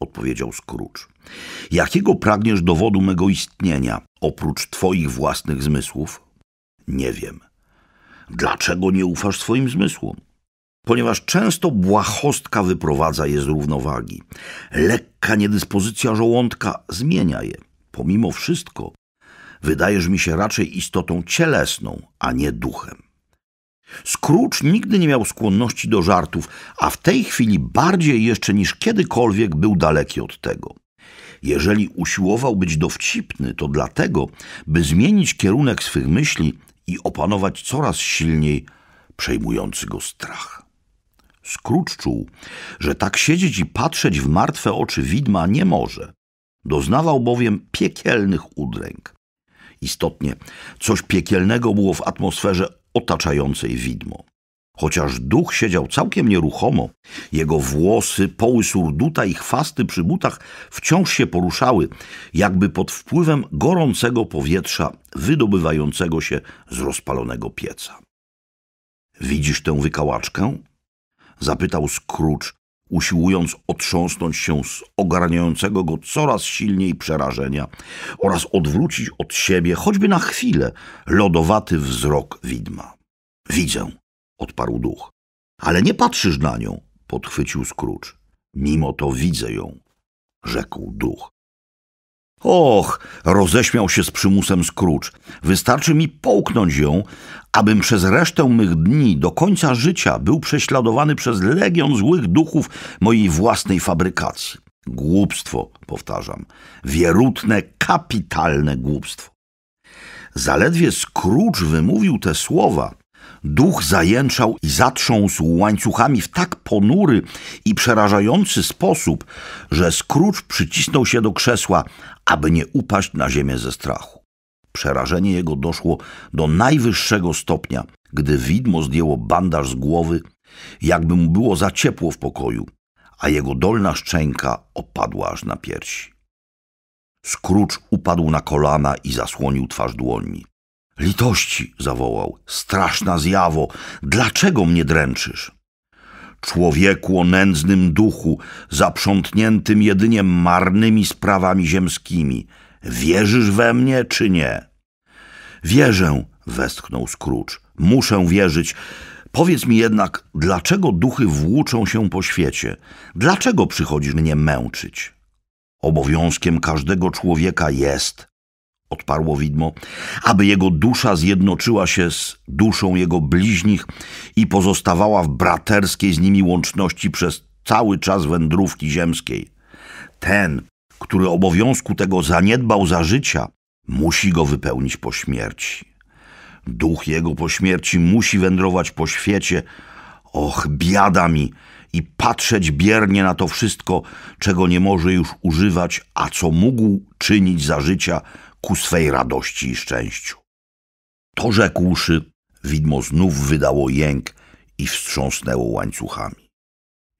Speaker 1: odpowiedział Scrooge. Jakiego pragniesz dowodu mego istnienia, oprócz twoich własnych zmysłów? Nie wiem. Dlaczego nie ufasz swoim zmysłom? ponieważ często błahostka wyprowadza je z równowagi. Lekka niedyspozycja żołądka zmienia je. Pomimo wszystko, wydajesz mi się raczej istotą cielesną, a nie duchem. Scrooge nigdy nie miał skłonności do żartów, a w tej chwili bardziej jeszcze niż kiedykolwiek był daleki od tego. Jeżeli usiłował być dowcipny, to dlatego, by zmienić kierunek swych myśli i opanować coraz silniej przejmujący go strach. Scrooge czuł, że tak siedzieć i patrzeć w martwe oczy widma nie może. Doznawał bowiem piekielnych udręk. Istotnie, coś piekielnego było w atmosferze otaczającej widmo. Chociaż duch siedział całkiem nieruchomo, jego włosy, poły surduta i chwasty przy butach wciąż się poruszały, jakby pod wpływem gorącego powietrza wydobywającego się z rozpalonego pieca. Widzisz tę wykałaczkę? Zapytał Scrooge, usiłując otrząsnąć się z ogarniającego go coraz silniej przerażenia oraz odwrócić od siebie, choćby na chwilę, lodowaty wzrok widma. Widzę, odparł duch. Ale nie patrzysz na nią, podchwycił Scrooge. Mimo to widzę ją, rzekł duch. Och, roześmiał się z przymusem Scrooge. Wystarczy mi połknąć ją, abym przez resztę mych dni do końca życia był prześladowany przez legion złych duchów mojej własnej fabrykacji. Głupstwo, powtarzam, wierutne, kapitalne głupstwo. Zaledwie Scrooge wymówił te słowa, Duch zajęczał i zatrząsł łańcuchami w tak ponury i przerażający sposób, że Scrooge przycisnął się do krzesła, aby nie upaść na ziemię ze strachu. Przerażenie jego doszło do najwyższego stopnia, gdy widmo zdjęło bandaż z głowy, jakby mu było za ciepło w pokoju, a jego dolna szczęka opadła aż na piersi. Scrooge upadł na kolana i zasłonił twarz dłońmi. Litości! zawołał. Straszna zjawo! Dlaczego mnie dręczysz? Człowieku o nędznym duchu, zaprzątniętym jedynie marnymi sprawami ziemskimi. Wierzysz we mnie, czy nie? Wierzę, westchnął Scrooge. Muszę wierzyć. Powiedz mi jednak, dlaczego duchy włóczą się po świecie? Dlaczego przychodzisz mnie męczyć? Obowiązkiem każdego człowieka jest, odparło widmo, aby jego dusza zjednoczyła się z duszą jego bliźnich i pozostawała w braterskiej z nimi łączności przez cały czas wędrówki ziemskiej. Ten, który obowiązku tego zaniedbał za życia, musi go wypełnić po śmierci. Duch jego po śmierci musi wędrować po świecie, och, biada mi, i patrzeć biernie na to wszystko, czego nie może już używać, a co mógł czynić za życia – ku swej radości i szczęściu. To rzekłszy, widmo znów wydało jęk i wstrząsnęło łańcuchami.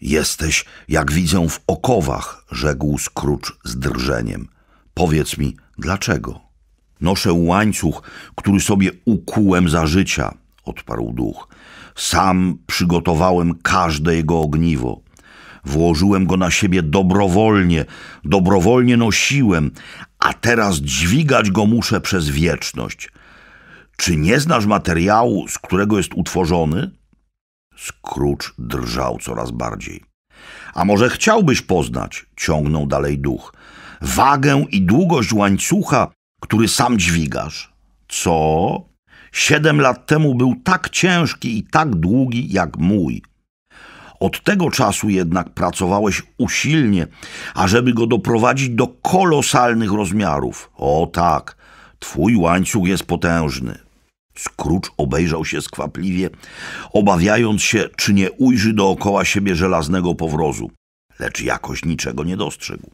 Speaker 1: Jesteś, jak widzę, w okowach, rzekł Scrooge z drżeniem. Powiedz mi, dlaczego? Noszę łańcuch, który sobie ukułem za życia, odparł duch. Sam przygotowałem każde jego ogniwo. Włożyłem go na siebie dobrowolnie, dobrowolnie nosiłem, a teraz dźwigać go muszę przez wieczność. Czy nie znasz materiału, z którego jest utworzony? Scrooge drżał coraz bardziej. A może chciałbyś poznać, ciągnął dalej duch, wagę i długość łańcucha, który sam dźwigasz? Co? Siedem lat temu był tak ciężki i tak długi jak mój. Od tego czasu jednak pracowałeś usilnie, ażeby go doprowadzić do kolosalnych rozmiarów. O tak, twój łańcuch jest potężny. Scrooge obejrzał się skwapliwie, obawiając się, czy nie ujrzy dookoła siebie żelaznego powrozu, lecz jakoś niczego nie dostrzegł.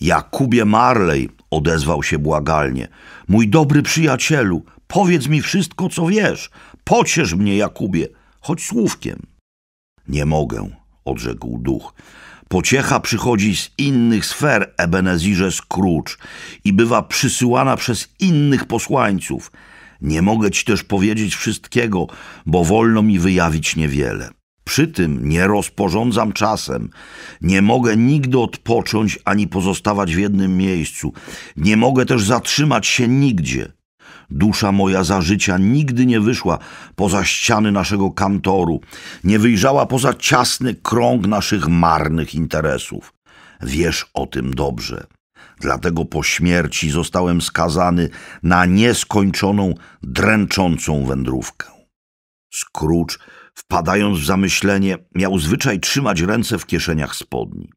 Speaker 1: Jakubie Marley, odezwał się błagalnie, mój dobry przyjacielu, powiedz mi wszystko, co wiesz. Pociesz mnie, Jakubie, choć słówkiem. Nie mogę, odrzekł duch. Pociecha przychodzi z innych sfer, Ebenezirze Scrooge, i bywa przysyłana przez innych posłańców. Nie mogę ci też powiedzieć wszystkiego, bo wolno mi wyjawić niewiele. Przy tym nie rozporządzam czasem. Nie mogę nigdy odpocząć ani pozostawać w jednym miejscu. Nie mogę też zatrzymać się nigdzie. Dusza moja za życia nigdy nie wyszła poza ściany naszego kantoru, nie wyjrzała poza ciasny krąg naszych marnych interesów. Wiesz o tym dobrze. Dlatego po śmierci zostałem skazany na nieskończoną, dręczącą wędrówkę. Scrooge, wpadając w zamyślenie, miał zwyczaj trzymać ręce w kieszeniach spodni.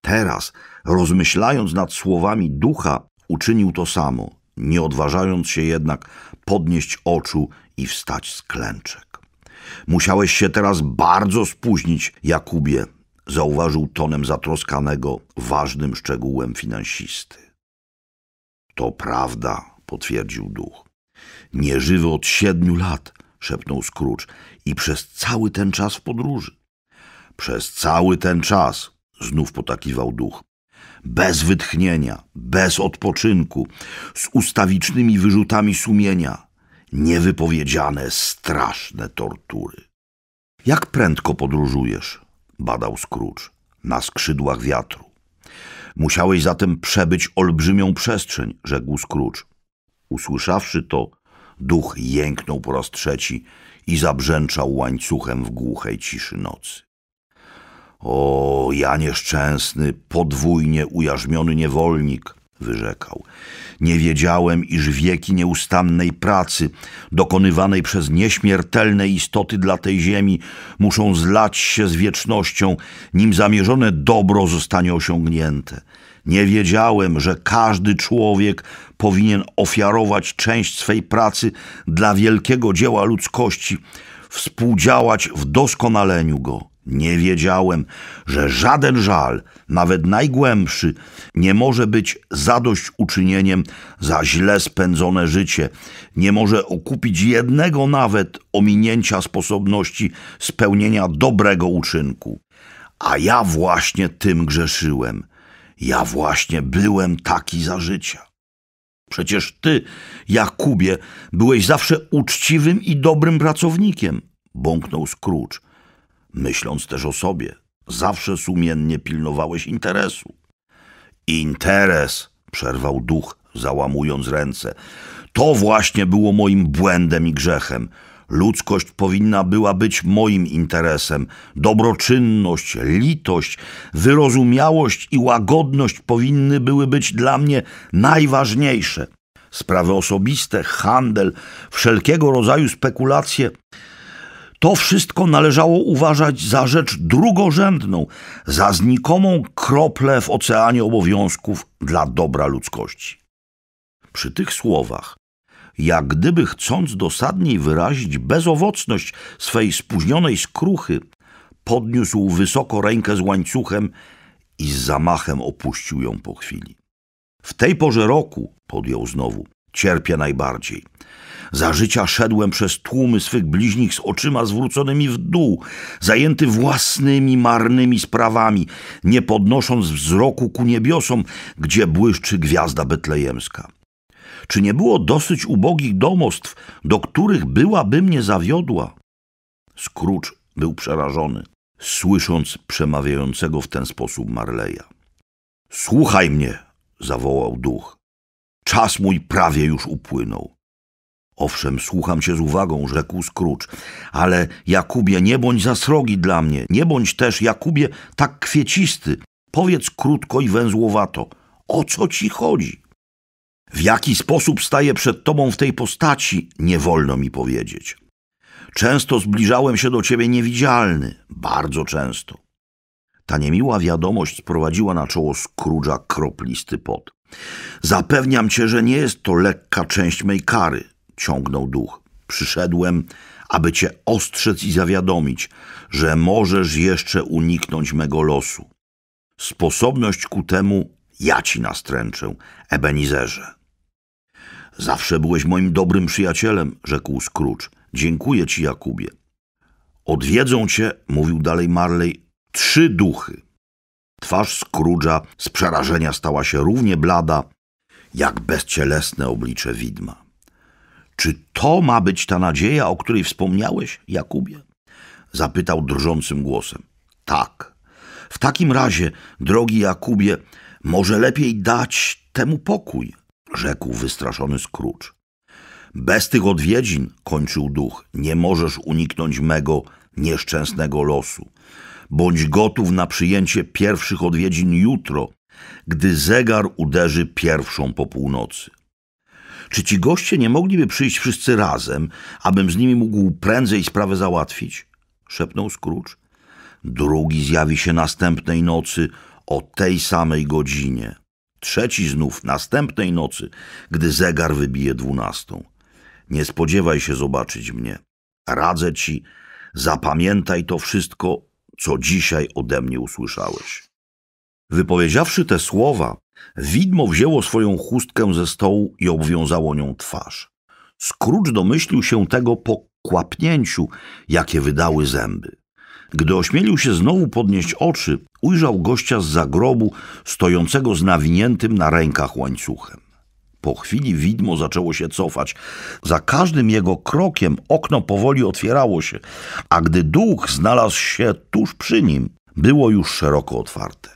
Speaker 1: Teraz, rozmyślając nad słowami ducha, uczynił to samo nie odważając się jednak podnieść oczu i wstać z klęczek. Musiałeś się teraz bardzo spóźnić, Jakubie, zauważył tonem zatroskanego, ważnym szczegółem finansisty. To prawda, potwierdził duch. Nie od siedmiu lat, szepnął Scrooge, i przez cały ten czas w podróży. Przez cały ten czas, znów potakiwał duch bez wytchnienia, bez odpoczynku, z ustawicznymi wyrzutami sumienia, niewypowiedziane, straszne tortury. Jak prędko podróżujesz? badał Scrooge na skrzydłach wiatru. Musiałeś zatem przebyć olbrzymią przestrzeń, rzekł Scrooge. Usłyszawszy to, duch jęknął po raz trzeci i zabrzęczał łańcuchem w głuchej ciszy nocy. O, ja nieszczęsny, podwójnie ujarzmiony niewolnik, wyrzekał. Nie wiedziałem, iż wieki nieustannej pracy, dokonywanej przez nieśmiertelne istoty dla tej ziemi, muszą zlać się z wiecznością, nim zamierzone dobro zostanie osiągnięte. Nie wiedziałem, że każdy człowiek powinien ofiarować część swej pracy dla wielkiego dzieła ludzkości, współdziałać w doskonaleniu go. Nie wiedziałem, że żaden żal, nawet najgłębszy, nie może być zadośćuczynieniem za źle spędzone życie, nie może okupić jednego nawet ominięcia sposobności spełnienia dobrego uczynku. A ja właśnie tym grzeszyłem. Ja właśnie byłem taki za życia. Przecież ty, Jakubie, byłeś zawsze uczciwym i dobrym pracownikiem, bąknął Scrooge myśląc też o sobie. Zawsze sumiennie pilnowałeś interesu. Interes, przerwał duch, załamując ręce. To właśnie było moim błędem i grzechem. Ludzkość powinna była być moim interesem. Dobroczynność, litość, wyrozumiałość i łagodność powinny były być dla mnie najważniejsze. Sprawy osobiste, handel, wszelkiego rodzaju spekulacje to wszystko należało uważać za rzecz drugorzędną, za znikomą kroplę w oceanie obowiązków dla dobra ludzkości. Przy tych słowach, jak gdyby chcąc dosadniej wyrazić bezowocność swej spóźnionej skruchy, podniósł wysoko rękę z łańcuchem i z zamachem opuścił ją po chwili. W tej porze roku, podjął znowu, cierpię najbardziej. Za życia szedłem przez tłumy swych bliźnich z oczyma zwróconymi w dół, zajęty własnymi marnymi sprawami, nie podnosząc wzroku ku niebiosom, gdzie błyszczy gwiazda betlejemska. Czy nie było dosyć ubogich domostw, do których byłaby mnie zawiodła? Scrooge był przerażony, słysząc przemawiającego w ten sposób Marleya. Słuchaj mnie, zawołał duch. Czas mój prawie już upłynął. Owszem, słucham cię z uwagą, rzekł Scrooge, ale Jakubie, nie bądź za srogi dla mnie, nie bądź też, Jakubie, tak kwiecisty. Powiedz krótko i węzłowato, o co ci chodzi? W jaki sposób staję przed tobą w tej postaci, nie wolno mi powiedzieć. Często zbliżałem się do ciebie niewidzialny, bardzo często. Ta niemiła wiadomość sprowadziła na czoło Scrooge'a kroplisty pot. Zapewniam cię, że nie jest to lekka część mej kary, ciągnął duch. Przyszedłem, aby cię ostrzec i zawiadomić, że możesz jeszcze uniknąć mego losu. Sposobność ku temu ja ci nastręczę, Ebenizerze. Zawsze byłeś moim dobrym przyjacielem, rzekł Scrooge. Dziękuję ci, Jakubie. Odwiedzą cię, mówił dalej Marley, trzy duchy. Twarz Scrooge'a z przerażenia stała się równie blada, jak bezcielesne oblicze widma. Czy to ma być ta nadzieja, o której wspomniałeś, Jakubie? Zapytał drżącym głosem. Tak. W takim razie, drogi Jakubie, może lepiej dać temu pokój, rzekł wystraszony Scrooge. Bez tych odwiedzin, kończył duch, nie możesz uniknąć mego nieszczęsnego losu. Bądź gotów na przyjęcie pierwszych odwiedzin jutro, gdy zegar uderzy pierwszą po północy. Czy ci goście nie mogliby przyjść wszyscy razem, abym z nimi mógł prędzej sprawę załatwić? szepnął Scrooge. Drugi zjawi się następnej nocy o tej samej godzinie. Trzeci znów następnej nocy, gdy zegar wybije dwunastą. Nie spodziewaj się zobaczyć mnie. Radzę ci, zapamiętaj to wszystko, co dzisiaj ode mnie usłyszałeś. Wypowiedziawszy te słowa, Widmo wzięło swoją chustkę ze stołu i obwiązało nią twarz. Scrooge domyślił się tego po kłapnięciu, jakie wydały zęby. Gdy ośmielił się znowu podnieść oczy, ujrzał gościa z zagrobu, stojącego z nawiniętym na rękach łańcuchem. Po chwili widmo zaczęło się cofać. Za każdym jego krokiem okno powoli otwierało się, a gdy duch znalazł się tuż przy nim, było już szeroko otwarte.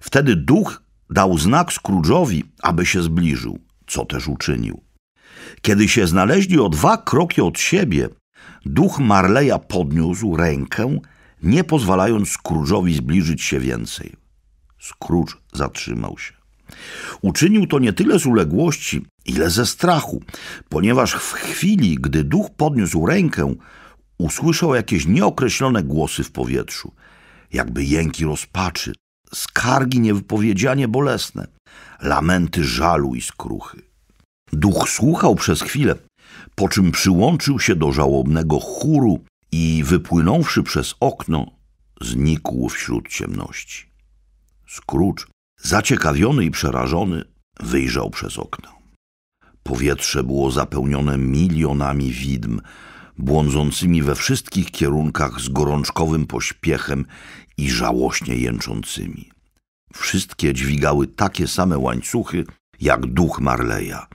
Speaker 1: Wtedy duch Dał znak Scrooge'owi, aby się zbliżył, co też uczynił. Kiedy się znaleźli o dwa kroki od siebie, duch Marleya podniósł rękę, nie pozwalając Scrooge'owi zbliżyć się więcej. Scrooge zatrzymał się. Uczynił to nie tyle z uległości, ile ze strachu, ponieważ w chwili, gdy duch podniósł rękę, usłyszał jakieś nieokreślone głosy w powietrzu, jakby jęki rozpaczy, skargi niewypowiedzianie bolesne, lamenty żalu i skruchy. Duch słuchał przez chwilę, po czym przyłączył się do żałobnego chóru i wypłynąwszy przez okno, znikł wśród ciemności. Scrooge, zaciekawiony i przerażony, wyjrzał przez okno. Powietrze było zapełnione milionami widm, błądzącymi we wszystkich kierunkach z gorączkowym pośpiechem i żałośnie jęczącymi. Wszystkie dźwigały takie same łańcuchy, jak duch Marleja.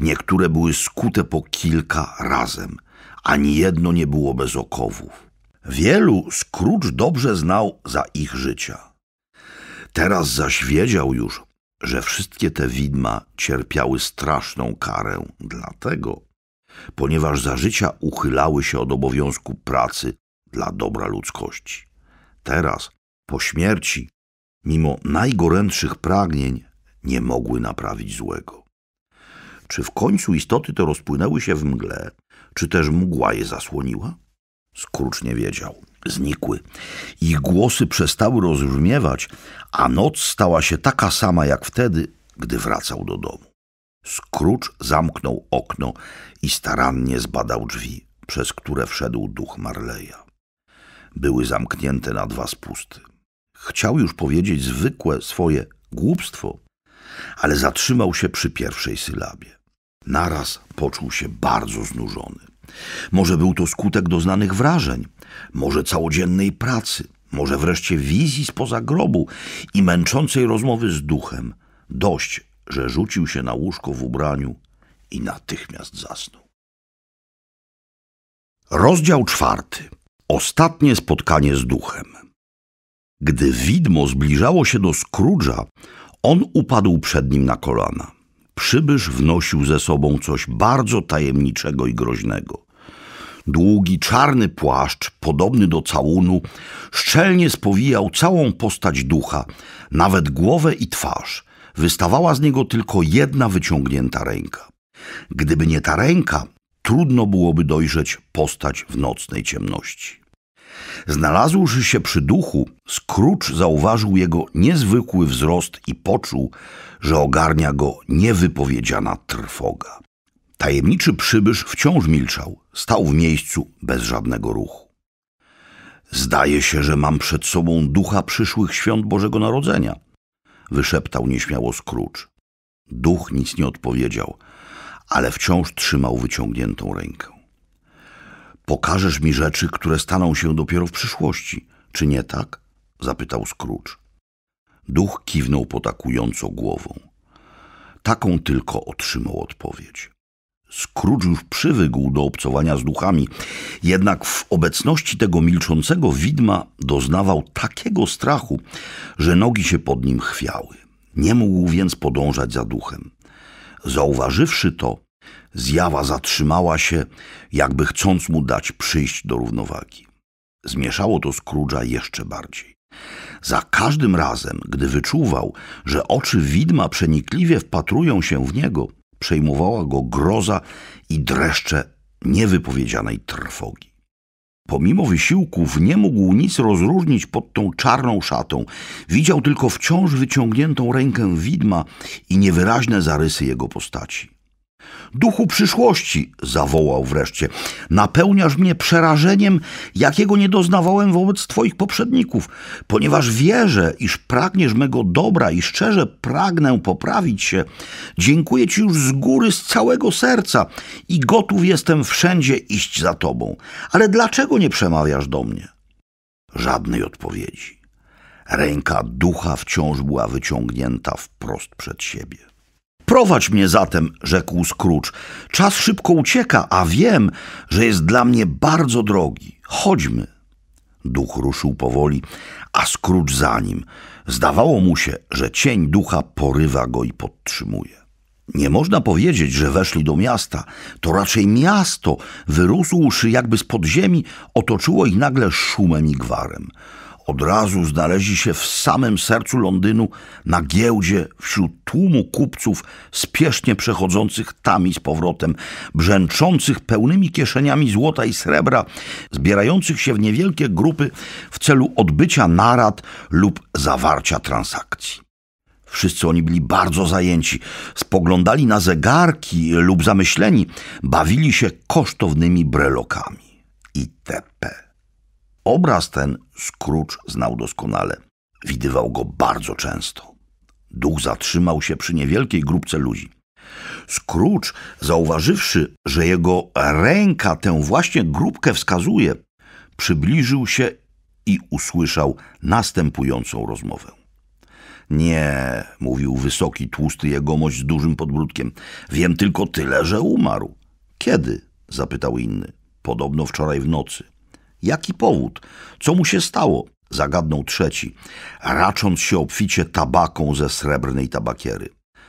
Speaker 1: Niektóre były skute po kilka razem. Ani jedno nie było bez okowów. Wielu Scrooge dobrze znał za ich życia. Teraz zaś wiedział już, że wszystkie te widma cierpiały straszną karę, dlatego, ponieważ za życia uchylały się od obowiązku pracy dla dobra ludzkości teraz, po śmierci, mimo najgorętszych pragnień, nie mogły naprawić złego. Czy w końcu istoty te rozpłynęły się w mgle, czy też mgła je zasłoniła? Scrooge nie wiedział. Znikły. Ich głosy przestały rozbrzmiewać, a noc stała się taka sama jak wtedy, gdy wracał do domu. Scrooge zamknął okno i starannie zbadał drzwi, przez które wszedł duch Marleya były zamknięte na dwa spusty. Chciał już powiedzieć zwykłe swoje głupstwo, ale zatrzymał się przy pierwszej sylabie. Naraz poczuł się bardzo znużony. Może był to skutek doznanych wrażeń, może całodziennej pracy, może wreszcie wizji spoza grobu i męczącej rozmowy z duchem. Dość, że rzucił się na łóżko w ubraniu i natychmiast zasnął. Rozdział czwarty. Ostatnie spotkanie z duchem. Gdy widmo zbliżało się do Scrooge'a, on upadł przed nim na kolana. Przybysz wnosił ze sobą coś bardzo tajemniczego i groźnego. Długi, czarny płaszcz, podobny do całunu, szczelnie spowijał całą postać ducha, nawet głowę i twarz. Wystawała z niego tylko jedna wyciągnięta ręka. Gdyby nie ta ręka, trudno byłoby dojrzeć postać w nocnej ciemności. Znalazłszy się przy duchu, Scrooge zauważył jego niezwykły wzrost i poczuł, że ogarnia go niewypowiedziana trwoga. Tajemniczy przybysz wciąż milczał, stał w miejscu bez żadnego ruchu. Zdaje się, że mam przed sobą ducha przyszłych świąt Bożego Narodzenia, wyszeptał nieśmiało Scrooge. Duch nic nie odpowiedział, ale wciąż trzymał wyciągniętą rękę. Pokażesz mi rzeczy, które staną się dopiero w przyszłości, czy nie tak? zapytał Scrooge. Duch kiwnął potakująco głową. Taką tylko otrzymał odpowiedź. Scrooge już przywykł do obcowania z duchami, jednak w obecności tego milczącego widma doznawał takiego strachu, że nogi się pod nim chwiały. Nie mógł więc podążać za duchem. Zauważywszy to, zjawa zatrzymała się, jakby chcąc mu dać przyjść do równowagi. Zmieszało to Scrooge'a jeszcze bardziej. Za każdym razem, gdy wyczuwał, że oczy widma przenikliwie wpatrują się w niego, przejmowała go groza i dreszcze niewypowiedzianej trwogi. Pomimo wysiłków nie mógł nic rozróżnić pod tą czarną szatą. Widział tylko wciąż wyciągniętą rękę widma i niewyraźne zarysy jego postaci. Duchu przyszłości, zawołał wreszcie, napełniasz mnie przerażeniem, jakiego nie doznawałem wobec Twoich poprzedników, ponieważ wierzę, iż pragniesz mego dobra i szczerze pragnę poprawić się. Dziękuję Ci już z góry, z całego serca i gotów jestem wszędzie iść za Tobą. Ale dlaczego nie przemawiasz do mnie? Żadnej odpowiedzi. Ręka ducha wciąż była wyciągnięta wprost przed siebie. Prowadź mnie zatem, rzekł Scrooge. Czas szybko ucieka, a wiem, że jest dla mnie bardzo drogi. Chodźmy. Duch ruszył powoli, a Scrooge za nim. Zdawało mu się, że cień ducha porywa go i podtrzymuje. Nie można powiedzieć, że weszli do miasta. To raczej miasto, wyrósłszy jakby z podziemi, otoczyło ich nagle szumem i gwarem od razu znaleźli się w samym sercu Londynu na giełdzie wśród tłumu kupców spiesznie przechodzących tam i z powrotem, brzęczących pełnymi kieszeniami złota i srebra, zbierających się w niewielkie grupy w celu odbycia narad lub zawarcia transakcji. Wszyscy oni byli bardzo zajęci, spoglądali na zegarki lub zamyśleni, bawili się kosztownymi brelokami itp. Obraz ten Scrooge znał doskonale. Widywał go bardzo często. Duch zatrzymał się przy niewielkiej grupce ludzi. Scrooge, zauważywszy, że jego ręka tę właśnie grupkę wskazuje, przybliżył się i usłyszał następującą rozmowę. Nie, mówił wysoki, tłusty jegomość z dużym podbródkiem. Wiem tylko tyle, że umarł. Kiedy? zapytał inny. Podobno wczoraj w nocy. Jaki powód? Co mu się stało? Zagadnął trzeci, racząc się obficie tabaką ze srebrnej tabakiery.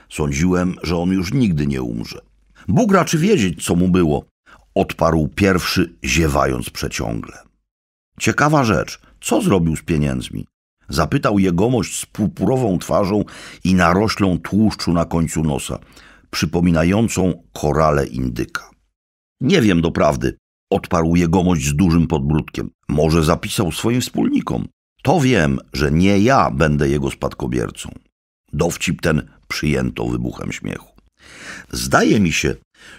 Speaker 1: Sądziłem, że on już nigdy nie umrze. Bóg raczy wiedzieć, co mu było, odparł pierwszy, ziewając przeciągle. Ciekawa rzecz, co zrobił z pieniędzmi? Zapytał jegomość z purpurową twarzą i naroślą tłuszczu na końcu nosa, przypominającą korale indyka. Nie wiem doprawdy, odparł jegomość z dużym podbródkiem. Może zapisał swoim wspólnikom. To wiem, że nie ja będę jego spadkobiercą. Dowcip ten przyjęto wybuchem śmiechu. Zdaje mi się,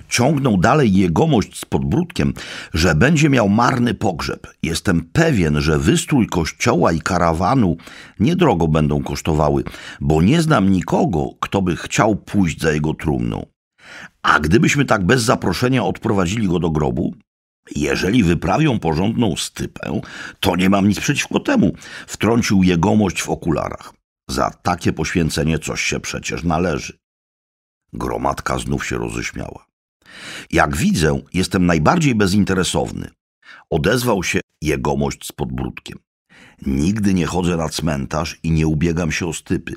Speaker 1: ciągnął dalej jegomość z podbródkiem, że będzie miał marny pogrzeb. Jestem pewien, że wystrój kościoła i karawanu niedrogo będą kosztowały, bo nie znam nikogo, kto by chciał pójść za jego trumną. A gdybyśmy tak bez zaproszenia odprowadzili go do grobu, jeżeli wyprawią porządną stypę, to nie mam nic przeciwko temu, wtrącił jegomość w okularach. Za takie poświęcenie coś się przecież należy. Gromadka znów się roześmiała. Jak widzę, jestem najbardziej bezinteresowny. Odezwał się jegomość z podbródkiem. Nigdy nie chodzę na cmentarz i nie ubiegam się o stypy.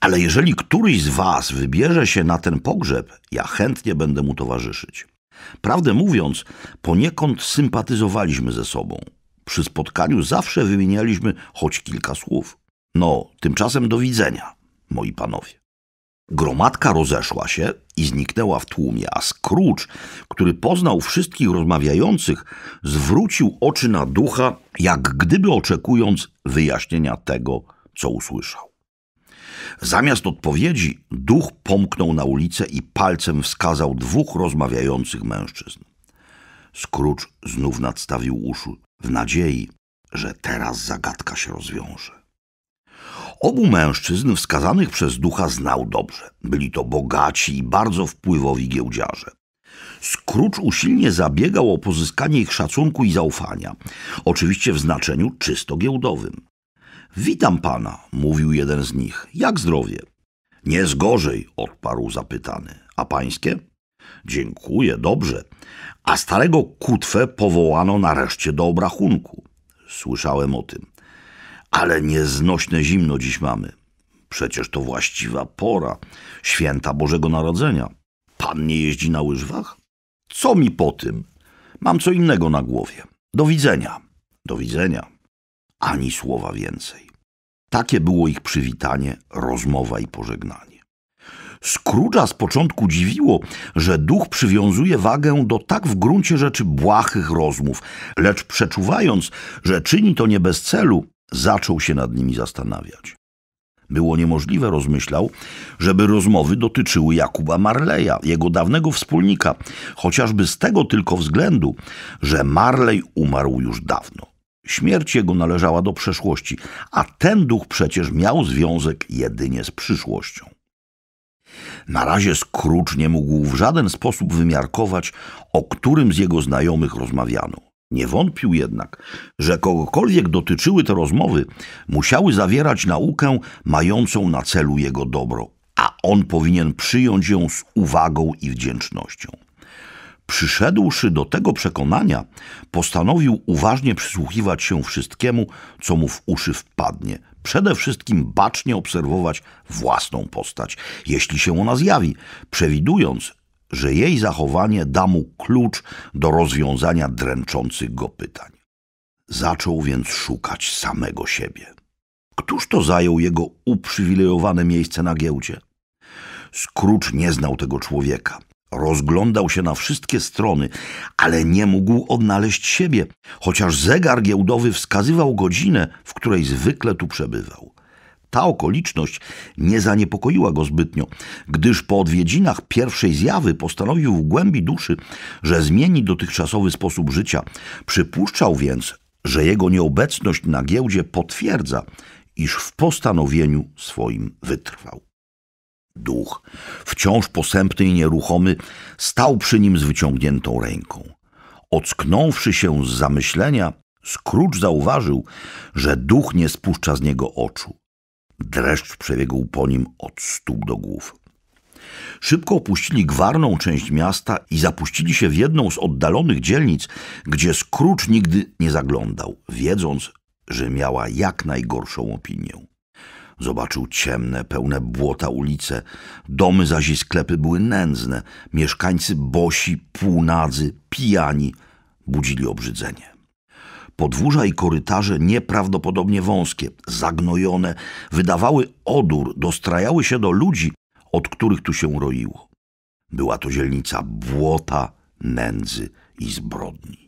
Speaker 1: Ale jeżeli któryś z was wybierze się na ten pogrzeb, ja chętnie będę mu towarzyszyć. Prawdę mówiąc, poniekąd sympatyzowaliśmy ze sobą. Przy spotkaniu zawsze wymienialiśmy choć kilka słów. No, tymczasem do widzenia, moi panowie. Gromadka rozeszła się i zniknęła w tłumie, a Scrooge, który poznał wszystkich rozmawiających, zwrócił oczy na ducha, jak gdyby oczekując wyjaśnienia tego, co usłyszał. Zamiast odpowiedzi, duch pomknął na ulicę i palcem wskazał dwóch rozmawiających mężczyzn. Scrooge znów nadstawił uszu w nadziei, że teraz zagadka się rozwiąże. Obu mężczyzn wskazanych przez ducha znał dobrze. Byli to bogaci i bardzo wpływowi giełdziarze. Scrooge usilnie zabiegał o pozyskanie ich szacunku i zaufania, oczywiście w znaczeniu czysto giełdowym. Witam pana, mówił jeden z nich. Jak zdrowie? Nie z gorzej, odparł zapytany. A pańskie? Dziękuję, dobrze. A starego kutwę powołano nareszcie do obrachunku. Słyszałem o tym. Ale nieznośne zimno dziś mamy. Przecież to właściwa pora, święta Bożego Narodzenia. Pan nie jeździ na łyżwach? Co mi po tym? Mam co innego na głowie. Do widzenia. Do widzenia. Ani słowa więcej. Takie było ich przywitanie, rozmowa i pożegnanie. Scrooge'a z początku dziwiło, że duch przywiązuje wagę do tak w gruncie rzeczy błahych rozmów, lecz przeczuwając, że czyni to nie bez celu, zaczął się nad nimi zastanawiać. Było niemożliwe, rozmyślał, żeby rozmowy dotyczyły Jakuba Marleya, jego dawnego wspólnika, chociażby z tego tylko względu, że Marley umarł już dawno. Śmierć jego należała do przeszłości, a ten duch przecież miał związek jedynie z przyszłością. Na razie Scrooge nie mógł w żaden sposób wymiarkować, o którym z jego znajomych rozmawiano. Nie wątpił jednak, że kogokolwiek dotyczyły te rozmowy, musiały zawierać naukę mającą na celu jego dobro, a on powinien przyjąć ją z uwagą i wdzięcznością. Przyszedłszy do tego przekonania, postanowił uważnie przysłuchiwać się wszystkiemu, co mu w uszy wpadnie. Przede wszystkim bacznie obserwować własną postać, jeśli się ona zjawi, przewidując, że jej zachowanie da mu klucz do rozwiązania dręczących go pytań. Zaczął więc szukać samego siebie. Któż to zajął jego uprzywilejowane miejsce na giełdzie? Scrooge nie znał tego człowieka. Rozglądał się na wszystkie strony, ale nie mógł odnaleźć siebie, chociaż zegar giełdowy wskazywał godzinę, w której zwykle tu przebywał. Ta okoliczność nie zaniepokoiła go zbytnio, gdyż po odwiedzinach pierwszej zjawy postanowił w głębi duszy, że zmieni dotychczasowy sposób życia. Przypuszczał więc, że jego nieobecność na giełdzie potwierdza, iż w postanowieniu swoim wytrwał. Duch, wciąż posępny i nieruchomy, stał przy nim z wyciągniętą ręką. Ocknąwszy się z zamyślenia, Scrooge zauważył, że duch nie spuszcza z niego oczu. Dreszcz przebiegł po nim od stóp do głów. Szybko opuścili gwarną część miasta i zapuścili się w jedną z oddalonych dzielnic, gdzie Scrooge nigdy nie zaglądał, wiedząc, że miała jak najgorszą opinię. Zobaczył ciemne, pełne błota ulice. Domy zaś i sklepy były nędzne. Mieszkańcy bosi, półnadzy, pijani budzili obrzydzenie. Podwórza i korytarze nieprawdopodobnie wąskie, zagnojone, wydawały odór, dostrajały się do ludzi, od których tu się roiło. Była to dzielnica błota, nędzy i zbrodni.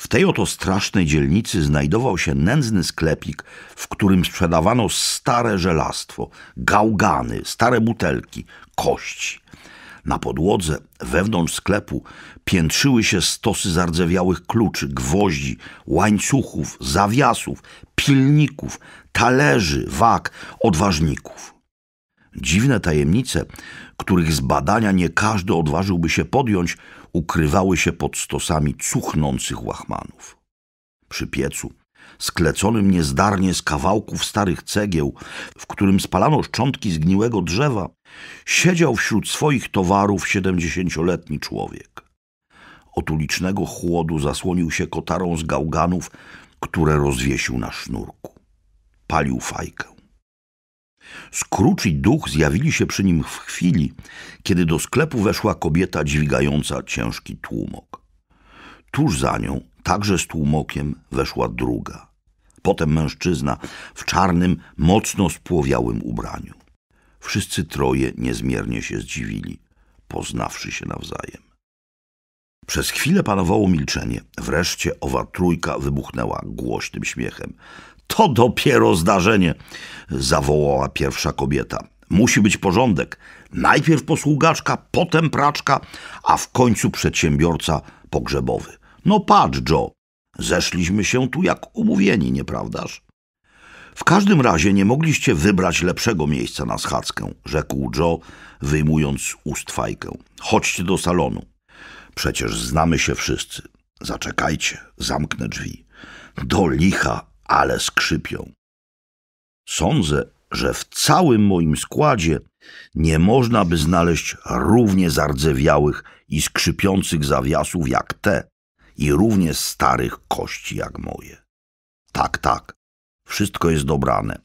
Speaker 1: W tej oto strasznej dzielnicy znajdował się nędzny sklepik, w którym sprzedawano stare żelastwo, gałgany, stare butelki, kości. Na podłodze, wewnątrz sklepu, piętrzyły się stosy zardzewiałych kluczy, gwoździ, łańcuchów, zawiasów, pilników, talerzy, wag, odważników. Dziwne tajemnice, których zbadania nie każdy odważyłby się podjąć, ukrywały się pod stosami cuchnących łachmanów. Przy piecu, skleconym niezdarnie z kawałków starych cegieł, w którym spalano szczątki zgniłego drzewa, siedział wśród swoich towarów siedemdziesięcioletni człowiek. Od ulicznego chłodu zasłonił się kotarą z gałganów, które rozwiesił na sznurku. Palił fajkę. Scrooge i duch zjawili się przy nim w chwili, kiedy do sklepu weszła kobieta dźwigająca ciężki tłumok. Tuż za nią, także z tłumokiem, weszła druga. Potem mężczyzna w czarnym, mocno spłowiałym ubraniu. Wszyscy troje niezmiernie się zdziwili, poznawszy się nawzajem. Przez chwilę panowało milczenie. Wreszcie owa trójka wybuchnęła głośnym śmiechem. To dopiero zdarzenie, zawołała pierwsza kobieta. Musi być porządek. Najpierw posługaczka, potem praczka, a w końcu przedsiębiorca pogrzebowy. No patrz, Joe, zeszliśmy się tu jak umówieni, nieprawdaż? W każdym razie nie mogliście wybrać lepszego miejsca na schadzkę, rzekł Joe, wyjmując ust fajkę. Chodźcie do salonu. Przecież znamy się wszyscy. Zaczekajcie, zamknę drzwi. Do licha, ale skrzypią. Sądzę, że w całym moim składzie nie można by znaleźć równie zardzewiałych i skrzypiących zawiasów jak te i równie starych kości jak moje. Tak, tak, wszystko jest dobrane.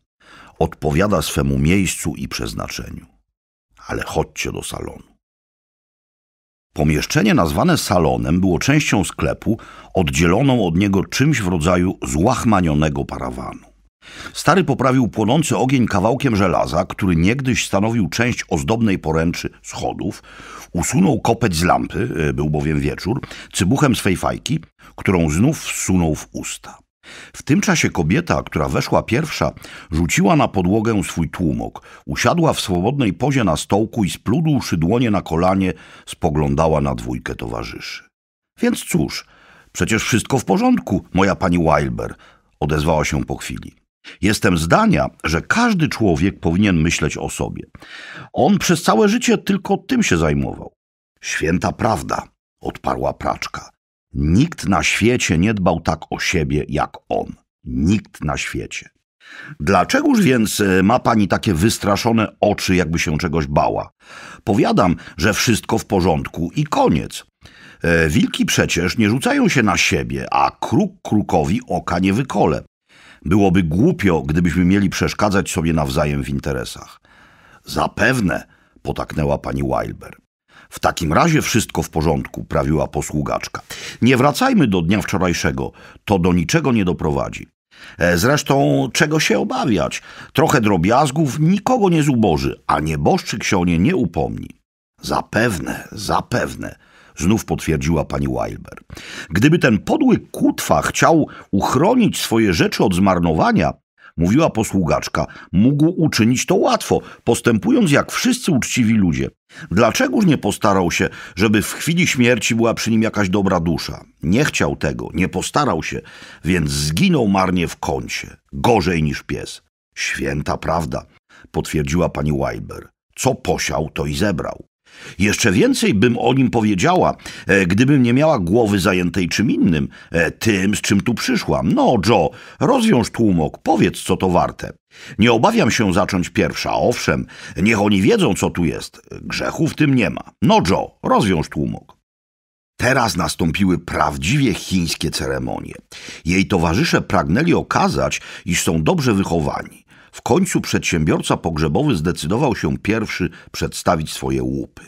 Speaker 1: Odpowiada swemu miejscu i przeznaczeniu. Ale chodźcie do salonu. Pomieszczenie nazwane salonem było częścią sklepu, oddzieloną od niego czymś w rodzaju złachmanionego parawanu. Stary poprawił płonący ogień kawałkiem żelaza, który niegdyś stanowił część ozdobnej poręczy schodów, usunął kopeć z lampy, e, był bowiem wieczór, cybuchem swej fajki, którą znów wsunął w usta. W tym czasie kobieta, która weszła pierwsza, rzuciła na podłogę swój tłumok, usiadła w swobodnej pozie na stołku i spludłszy dłonie na kolanie, spoglądała na dwójkę towarzyszy. Więc cóż, przecież wszystko w porządku, moja pani Wilber, odezwała się po chwili. Jestem zdania, że każdy człowiek powinien myśleć o sobie. On przez całe życie tylko tym się zajmował. Święta prawda, odparła praczka. Nikt na świecie nie dbał tak o siebie jak on. Nikt na świecie. Dlaczegoż więc e, ma pani takie wystraszone oczy, jakby się czegoś bała? Powiadam, że wszystko w porządku i koniec. E, wilki przecież nie rzucają się na siebie, a kruk krukowi oka nie wykole. Byłoby głupio, gdybyśmy mieli przeszkadzać sobie nawzajem w interesach. Zapewne, potaknęła pani Wilber. W takim razie wszystko w porządku, prawiła posługaczka. Nie wracajmy do dnia wczorajszego, to do niczego nie doprowadzi. E, zresztą czego się obawiać? Trochę drobiazgów nikogo nie zuboży, a nieboszczyk się o nie nie upomni. Zapewne, zapewne, znów potwierdziła pani Wilber. Gdyby ten podły kutwa chciał uchronić swoje rzeczy od zmarnowania, mówiła posługaczka, mógł uczynić to łatwo, postępując jak wszyscy uczciwi ludzie. Dlaczegoż nie postarał się, żeby w chwili śmierci była przy nim jakaś dobra dusza? Nie chciał tego, nie postarał się, więc zginął marnie w kącie. Gorzej niż pies. Święta prawda, potwierdziła pani Weiber. Co posiał, to i zebrał. Jeszcze więcej bym o nim powiedziała, e, gdybym nie miała głowy zajętej czym innym, e, tym, z czym tu przyszłam. No, Joe, rozwiąż tłumok, powiedz, co to warte. Nie obawiam się zacząć pierwsza, owszem, niech oni wiedzą, co tu jest. Grzechu w tym nie ma. No, Joe, rozwiąż tłumok. Teraz nastąpiły prawdziwie chińskie ceremonie. Jej towarzysze pragnęli okazać, iż są dobrze wychowani. W końcu przedsiębiorca pogrzebowy zdecydował się pierwszy przedstawić swoje łupy.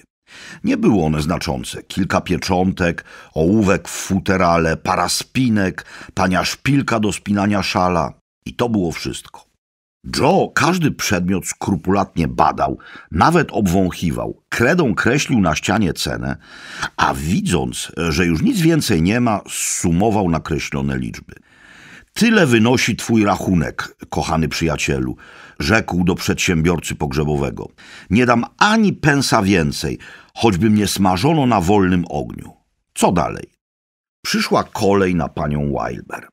Speaker 1: Nie były one znaczące. Kilka pieczątek, ołówek w futerale, para spinek, tania szpilka do spinania szala. I to było wszystko. Joe każdy przedmiot skrupulatnie badał, nawet obwąchiwał, kredą kreślił na ścianie cenę, a widząc, że już nic więcej nie ma, sumował nakreślone liczby. Tyle wynosi twój rachunek, kochany przyjacielu, rzekł do przedsiębiorcy pogrzebowego. Nie dam ani pensa więcej, choćby mnie smażono na wolnym ogniu. Co dalej? Przyszła kolej na panią Wilber.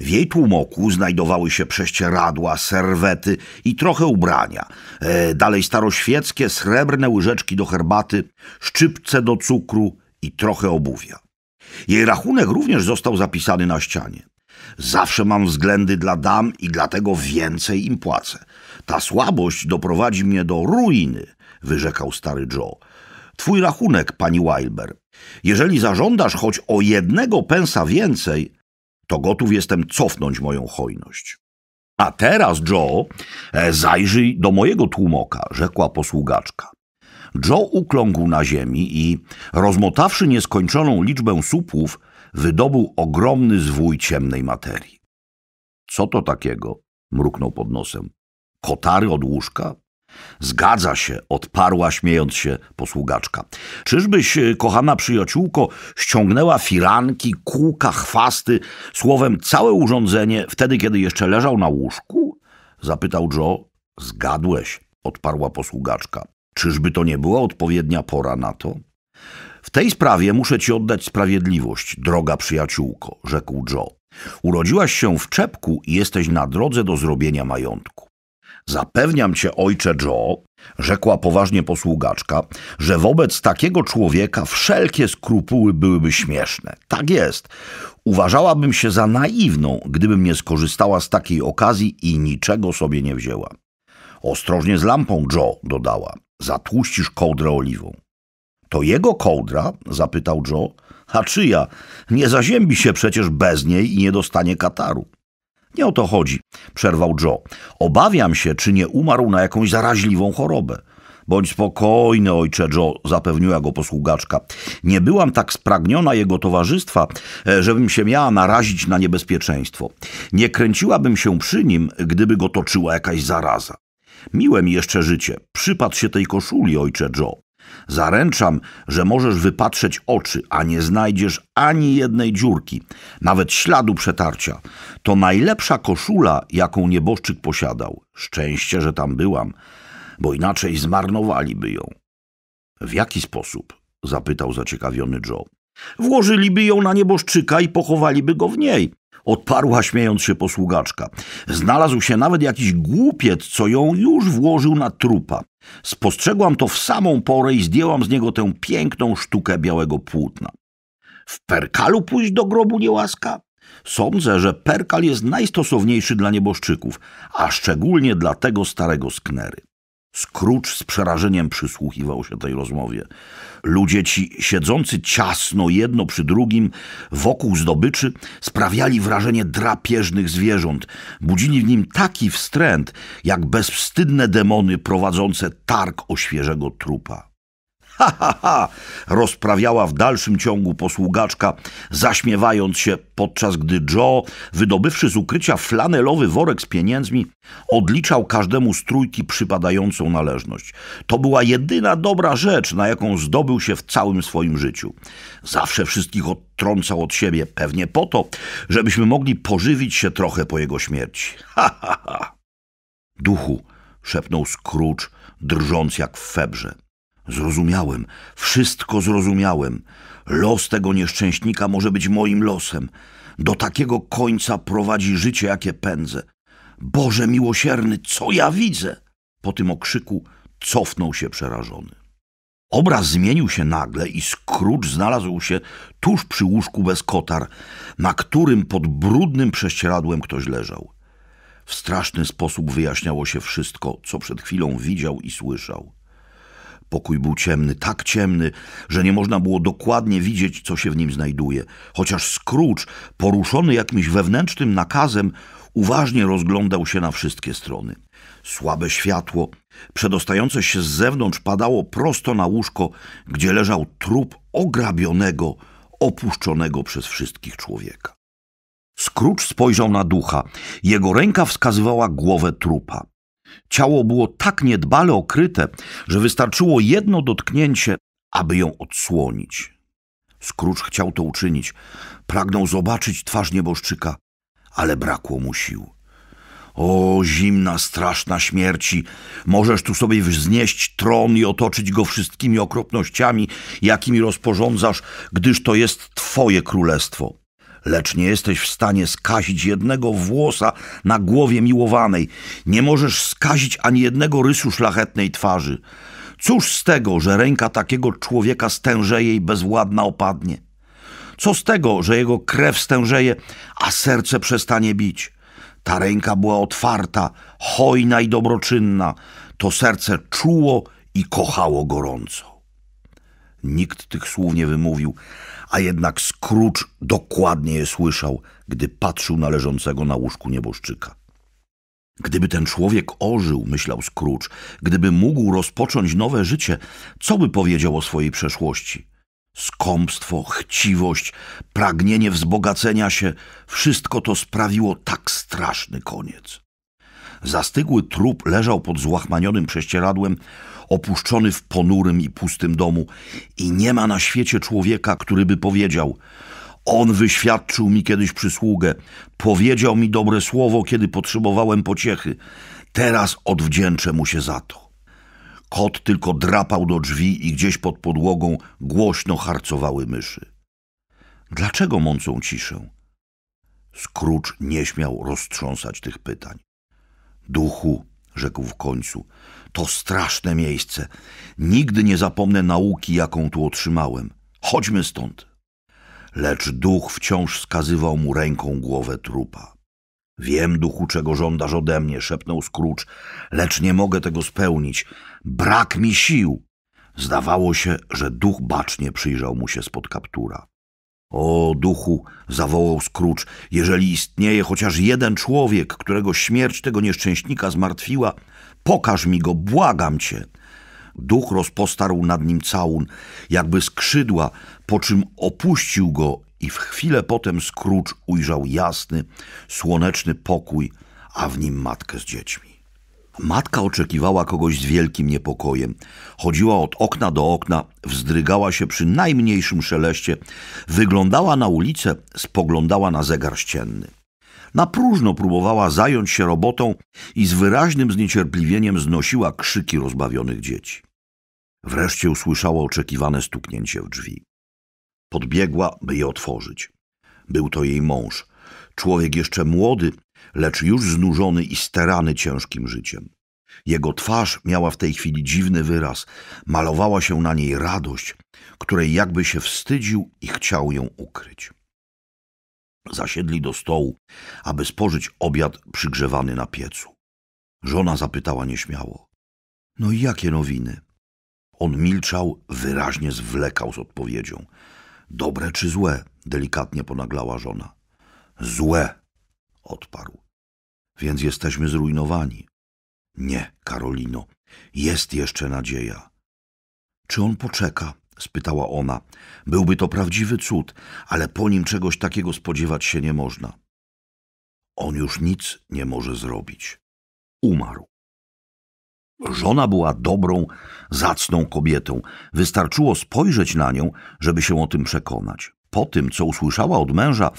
Speaker 1: W jej tłumoku znajdowały się prześcieradła, serwety i trochę ubrania. E, dalej staroświeckie, srebrne łyżeczki do herbaty, szczypce do cukru i trochę obuwia. Jej rachunek również został zapisany na ścianie. Zawsze mam względy dla dam i dlatego więcej im płacę. Ta słabość doprowadzi mnie do ruiny, wyrzekał stary Joe. Twój rachunek, pani Wilber. Jeżeli zażądasz choć o jednego pensa więcej, to gotów jestem cofnąć moją hojność. A teraz, Joe, e, zajrzyj do mojego tłumoka, rzekła posługaczka. Joe ukląkł na ziemi i, rozmotawszy nieskończoną liczbę supłów, wydobył ogromny zwój ciemnej materii. Co to takiego? mruknął pod nosem. Kotary od łóżka? Zgadza się, odparła śmiejąc się posługaczka. Czyżbyś, y, kochana przyjaciółko, ściągnęła firanki, kółka, chwasty, słowem całe urządzenie, wtedy kiedy jeszcze leżał na łóżku? Zapytał Joe. Zgadłeś, odparła posługaczka. Czyżby to nie była odpowiednia pora na to? W tej sprawie muszę ci oddać sprawiedliwość, droga przyjaciółko, rzekł Joe. Urodziłaś się w czepku i jesteś na drodze do zrobienia majątku. Zapewniam cię, ojcze Joe, rzekła poważnie posługaczka, że wobec takiego człowieka wszelkie skrupuły byłyby śmieszne. Tak jest. Uważałabym się za naiwną, gdybym nie skorzystała z takiej okazji i niczego sobie nie wzięła. Ostrożnie z lampą, Joe, dodała. Zatłuścisz kołdrę oliwą. To jego kołdra? zapytał Joe. A czyja? Nie zaziębi się przecież bez niej i nie dostanie kataru. Nie o to chodzi, przerwał Joe. Obawiam się, czy nie umarł na jakąś zaraźliwą chorobę. Bądź spokojny, ojcze Joe, zapewniła go posługaczka. Nie byłam tak spragniona jego towarzystwa, e, żebym się miała narazić na niebezpieczeństwo. Nie kręciłabym się przy nim, gdyby go toczyła jakaś zaraza. Miłem jeszcze życie. Przypatrz się tej koszuli, ojcze Joe. Zaręczam, że możesz wypatrzeć oczy, a nie znajdziesz ani jednej dziurki, nawet śladu przetarcia. To najlepsza koszula, jaką nieboszczyk posiadał. Szczęście, że tam byłam, bo inaczej zmarnowaliby ją. W jaki sposób? zapytał zaciekawiony Joe. Włożyliby ją na nieboszczyka i pochowaliby go w niej odparła śmiejąc się posługaczka. Znalazł się nawet jakiś głupiec, co ją już włożył na trupa. Spostrzegłam to w samą porę i zdjęłam z niego tę piękną sztukę białego płótna. W perkalu pójść do grobu niełaska. Sądzę, że perkal jest najstosowniejszy dla nieboszczyków, a szczególnie dla tego starego sknery. Scrooge z przerażeniem przysłuchiwał się tej rozmowie. Ludzie ci, siedzący ciasno jedno przy drugim, wokół zdobyczy, sprawiali wrażenie drapieżnych zwierząt. Budzili w nim taki wstręt, jak bezwstydne demony prowadzące targ o świeżego trupa. Ha, ha, ha! rozprawiała w dalszym ciągu posługaczka, zaśmiewając się, podczas gdy Joe, wydobywszy z ukrycia flanelowy worek z pieniędzmi, odliczał każdemu z trójki przypadającą należność. To była jedyna dobra rzecz, na jaką zdobył się w całym swoim życiu. Zawsze wszystkich odtrącał od siebie, pewnie po to, żebyśmy mogli pożywić się trochę po jego śmierci. Ha, ha, ha! Duchu, szepnął Scrooge, drżąc jak w febrze. Zrozumiałem, wszystko zrozumiałem. Los tego nieszczęśnika może być moim losem. Do takiego końca prowadzi życie, jakie pędzę. Boże miłosierny, co ja widzę? Po tym okrzyku cofnął się przerażony. Obraz zmienił się nagle i Scrooge znalazł się tuż przy łóżku bez kotar, na którym pod brudnym prześcieradłem ktoś leżał. W straszny sposób wyjaśniało się wszystko, co przed chwilą widział i słyszał. Pokój był ciemny, tak ciemny, że nie można było dokładnie widzieć, co się w nim znajduje. Chociaż Scrooge, poruszony jakimś wewnętrznym nakazem, uważnie rozglądał się na wszystkie strony. Słabe światło, przedostające się z zewnątrz, padało prosto na łóżko, gdzie leżał trup ograbionego, opuszczonego przez wszystkich człowieka. Scrooge spojrzał na ducha. Jego ręka wskazywała głowę trupa. Ciało było tak niedbale okryte, że wystarczyło jedno dotknięcie, aby ją odsłonić. Scrooge chciał to uczynić. Pragnął zobaczyć twarz nieboszczyka, ale brakło mu sił. O, zimna, straszna śmierci! Możesz tu sobie wznieść tron i otoczyć go wszystkimi okropnościami, jakimi rozporządzasz, gdyż to jest twoje królestwo lecz nie jesteś w stanie skazić jednego włosa na głowie miłowanej, nie możesz skazić ani jednego rysu szlachetnej twarzy. Cóż z tego, że ręka takiego człowieka stężeje i bezwładna opadnie? Co z tego, że jego krew stężeje, a serce przestanie bić? Ta ręka była otwarta, hojna i dobroczynna, to serce czuło i kochało gorąco. Nikt tych słów nie wymówił, a jednak Scrooge dokładnie je słyszał, gdy patrzył na leżącego na łóżku nieboszczyka. Gdyby ten człowiek ożył, myślał Scrooge, gdyby mógł rozpocząć nowe życie, co by powiedział o swojej przeszłości? Skąpstwo, chciwość, pragnienie wzbogacenia się wszystko to sprawiło tak straszny koniec. Zastygły trup leżał pod złachmanionym prześcieradłem, opuszczony w ponurym i pustym domu i nie ma na świecie człowieka, który by powiedział on wyświadczył mi kiedyś przysługę, powiedział mi dobre słowo, kiedy potrzebowałem pociechy. Teraz odwdzięczę mu się za to. Kot tylko drapał do drzwi i gdzieś pod podłogą głośno harcowały myszy. Dlaczego mącą ciszę? Scrooge nie śmiał roztrząsać tych pytań. Duchu, rzekł w końcu, to straszne miejsce. Nigdy nie zapomnę nauki, jaką tu otrzymałem. Chodźmy stąd. Lecz duch wciąż skazywał mu ręką głowę trupa. Wiem, duchu, czego żądasz ode mnie, szepnął Scrooge, lecz nie mogę tego spełnić. Brak mi sił. Zdawało się, że duch bacznie przyjrzał mu się spod kaptura. O, duchu, zawołał Scrooge, jeżeli istnieje chociaż jeden człowiek, którego śmierć tego nieszczęśnika zmartwiła, Pokaż mi go, błagam cię. Duch rozpostarł nad nim całun, jakby skrzydła, po czym opuścił go i w chwilę potem Scrooge ujrzał jasny, słoneczny pokój, a w nim matkę z dziećmi. Matka oczekiwała kogoś z wielkim niepokojem. Chodziła od okna do okna, wzdrygała się przy najmniejszym szeleście, wyglądała na ulicę, spoglądała na zegar ścienny. Na próżno próbowała zająć się robotą i z wyraźnym zniecierpliwieniem znosiła krzyki rozbawionych dzieci. Wreszcie usłyszała oczekiwane stuknięcie w drzwi. Podbiegła, by je otworzyć. Był to jej mąż, człowiek jeszcze młody, lecz już znużony i sterany ciężkim życiem. Jego twarz miała w tej chwili dziwny wyraz, malowała się na niej radość, której jakby się wstydził i chciał ją ukryć. Zasiedli do stołu, aby spożyć obiad przygrzewany na piecu. Żona zapytała nieśmiało: No i jakie nowiny? On milczał, wyraźnie zwlekał z odpowiedzią. Dobre czy złe? delikatnie ponaglała żona. Złe, odparł. Więc jesteśmy zrujnowani. Nie, Karolino, jest jeszcze nadzieja. Czy on poczeka? spytała ona. Byłby to prawdziwy cud, ale po nim czegoś takiego spodziewać się nie można. On już nic nie może zrobić. Umarł. Żona była dobrą, zacną kobietą. Wystarczyło spojrzeć na nią, żeby się o tym przekonać. Po tym, co usłyszała od męża,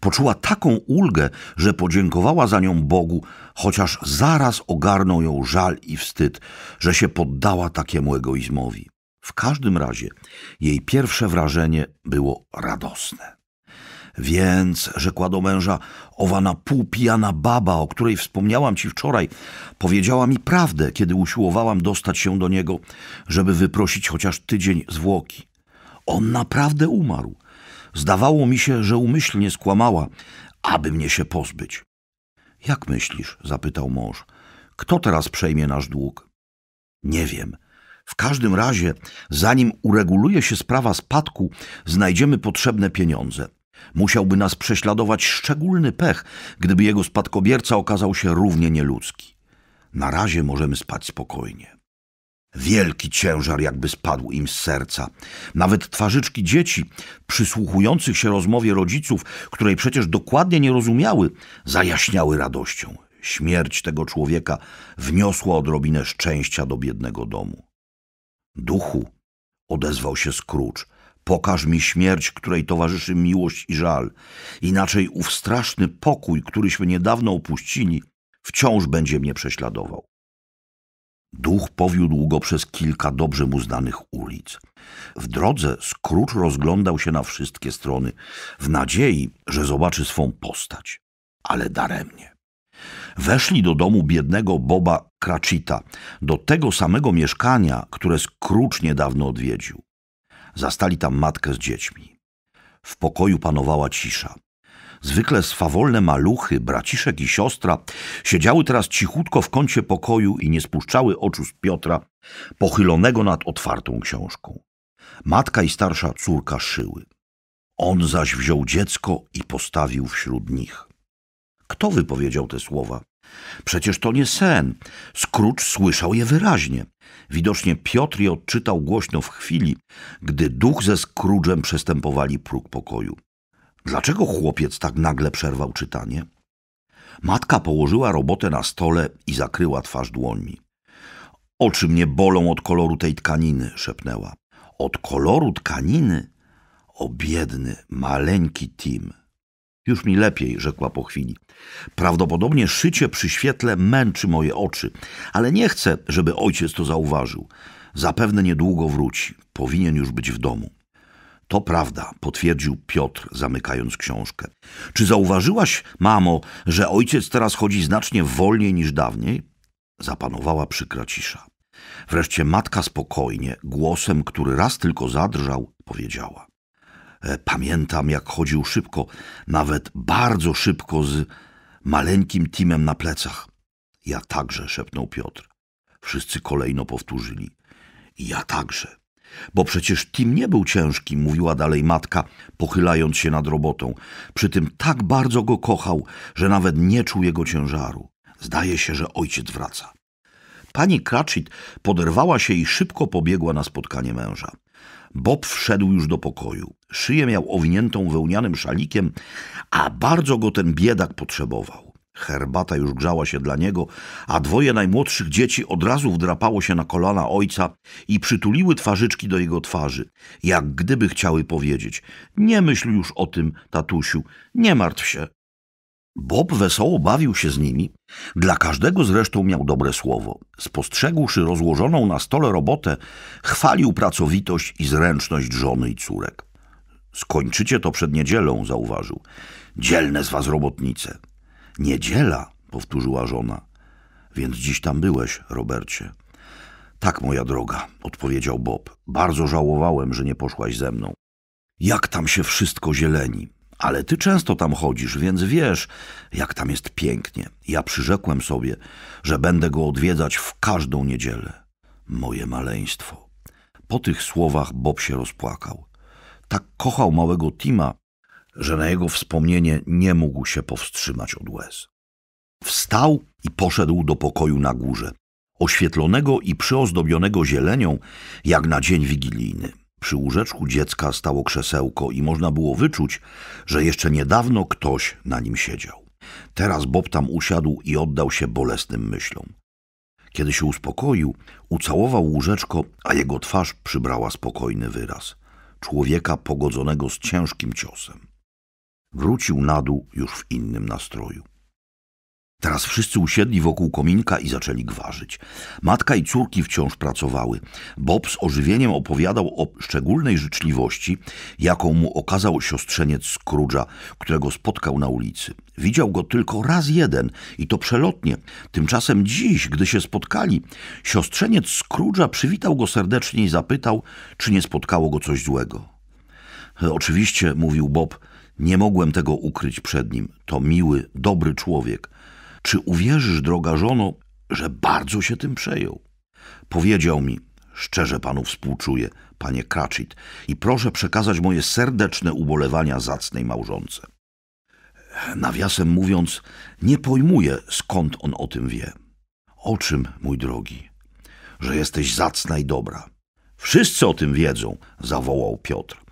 Speaker 1: poczuła taką ulgę, że podziękowała za nią Bogu, chociaż zaraz ogarnął ją żal i wstyd, że się poddała takiemu egoizmowi. W każdym razie jej pierwsze wrażenie było radosne. Więc, rzekła do męża, owa na pół pijana baba, o której wspomniałam ci wczoraj, powiedziała mi prawdę, kiedy usiłowałam dostać się do niego, żeby wyprosić chociaż tydzień zwłoki. On naprawdę umarł. Zdawało mi się, że umyślnie skłamała, aby mnie się pozbyć. Jak myślisz? zapytał mąż. Kto teraz przejmie nasz dług? Nie wiem. W każdym razie, zanim ureguluje się sprawa spadku, znajdziemy potrzebne pieniądze. Musiałby nas prześladować szczególny pech, gdyby jego spadkobierca okazał się równie nieludzki. Na razie możemy spać spokojnie. Wielki ciężar jakby spadł im z serca. Nawet twarzyczki dzieci, przysłuchujących się rozmowie rodziców, której przecież dokładnie nie rozumiały, zajaśniały radością. Śmierć tego człowieka wniosła odrobinę szczęścia do biednego domu. Duchu, odezwał się Scrooge, pokaż mi śmierć, której towarzyszy miłość i żal. Inaczej ów straszny pokój, któryśmy niedawno opuścili, wciąż będzie mnie prześladował. Duch powiódł go przez kilka dobrze mu znanych ulic. W drodze Scrooge rozglądał się na wszystkie strony, w nadziei, że zobaczy swą postać, ale daremnie. Weszli do domu biednego Boba Cratchita, do tego samego mieszkania, które Scrooge niedawno odwiedził. Zastali tam matkę z dziećmi. W pokoju panowała cisza. Zwykle swawolne maluchy, braciszek i siostra siedziały teraz cichutko w kącie pokoju i nie spuszczały oczu z Piotra, pochylonego nad otwartą książką. Matka i starsza córka szyły. On zaś wziął dziecko i postawił wśród nich. Kto wypowiedział te słowa? Przecież to nie sen. Scrooge słyszał je wyraźnie. Widocznie Piotr je odczytał głośno w chwili, gdy duch ze Scrooge'em przestępowali próg pokoju. Dlaczego chłopiec tak nagle przerwał czytanie? Matka położyła robotę na stole i zakryła twarz dłońmi. Oczy mnie bolą od koloru tej tkaniny, szepnęła. Od koloru tkaniny? O biedny, maleńki Tim. Już mi lepiej, rzekła po chwili. Prawdopodobnie szycie przy świetle męczy moje oczy, ale nie chcę, żeby ojciec to zauważył. Zapewne niedługo wróci. Powinien już być w domu. To prawda, potwierdził Piotr, zamykając książkę. Czy zauważyłaś, mamo, że ojciec teraz chodzi znacznie wolniej niż dawniej? Zapanowała przykra cisza. Wreszcie matka spokojnie, głosem, który raz tylko zadrżał, powiedziała. E, pamiętam, jak chodził szybko, nawet bardzo szybko z maleńkim Timem na plecach. Ja także, szepnął Piotr. Wszyscy kolejno powtórzyli. Ja także. Bo przecież Tim nie był ciężki, mówiła dalej matka, pochylając się nad robotą. Przy tym tak bardzo go kochał, że nawet nie czuł jego ciężaru. Zdaje się, że ojciec wraca. Pani Cratchit poderwała się i szybko pobiegła na spotkanie męża. Bob wszedł już do pokoju. Szyję miał owiniętą wełnianym szalikiem, a bardzo go ten biedak potrzebował. Herbata już grzała się dla niego, a dwoje najmłodszych dzieci od razu wdrapało się na kolana ojca i przytuliły twarzyczki do jego twarzy, jak gdyby chciały powiedzieć: Nie myśl już o tym, tatusiu, nie martw się, Bob wesoło bawił się z nimi. Dla każdego zresztą miał dobre słowo. Spostrzegłszy rozłożoną na stole robotę, chwalił pracowitość i zręczność żony i córek. Skończycie to przed niedzielą, zauważył. Dzielne z was robotnice. Niedziela, powtórzyła żona. Więc dziś tam byłeś, Robercie. Tak, moja droga, odpowiedział Bob. Bardzo żałowałem, że nie poszłaś ze mną. Jak tam się wszystko zieleni. Ale ty często tam chodzisz, więc wiesz, jak tam jest pięknie. Ja przyrzekłem sobie, że będę go odwiedzać w każdą niedzielę. Moje maleństwo. Po tych słowach Bob się rozpłakał. Tak kochał małego Tima, że na jego wspomnienie nie mógł się powstrzymać od łez. Wstał i poszedł do pokoju na górze, oświetlonego i przyozdobionego zielenią, jak na dzień wigilijny. Przy łóżeczku dziecka stało krzesełko i można było wyczuć, że jeszcze niedawno ktoś na nim siedział. Teraz Bob tam usiadł i oddał się bolesnym myślom. Kiedy się uspokoił, ucałował łóżeczko, a jego twarz przybrała spokojny wyraz. Człowieka pogodzonego z ciężkim ciosem. Wrócił na dół już w innym nastroju. Teraz wszyscy usiedli wokół kominka i zaczęli gwarzyć. Matka i córki wciąż pracowały. Bob z ożywieniem opowiadał o szczególnej życzliwości, jaką mu okazał siostrzeniec Scrooge'a, którego spotkał na ulicy. Widział go tylko raz jeden i to przelotnie. Tymczasem dziś, gdy się spotkali, siostrzeniec Scrooge'a przywitał go serdecznie i zapytał, czy nie spotkało go coś złego. Oczywiście, mówił Bob, nie mogłem tego ukryć przed nim. To miły, dobry człowiek – czy uwierzysz, droga żono, że bardzo się tym przejął? Powiedział mi, szczerze panu współczuję, panie Cratchit, i proszę przekazać moje serdeczne ubolewania zacnej małżonce. Nawiasem mówiąc, nie pojmuję, skąd on o tym wie. O czym, mój drogi? Że jesteś zacna i dobra. Wszyscy o tym wiedzą, zawołał Piotr.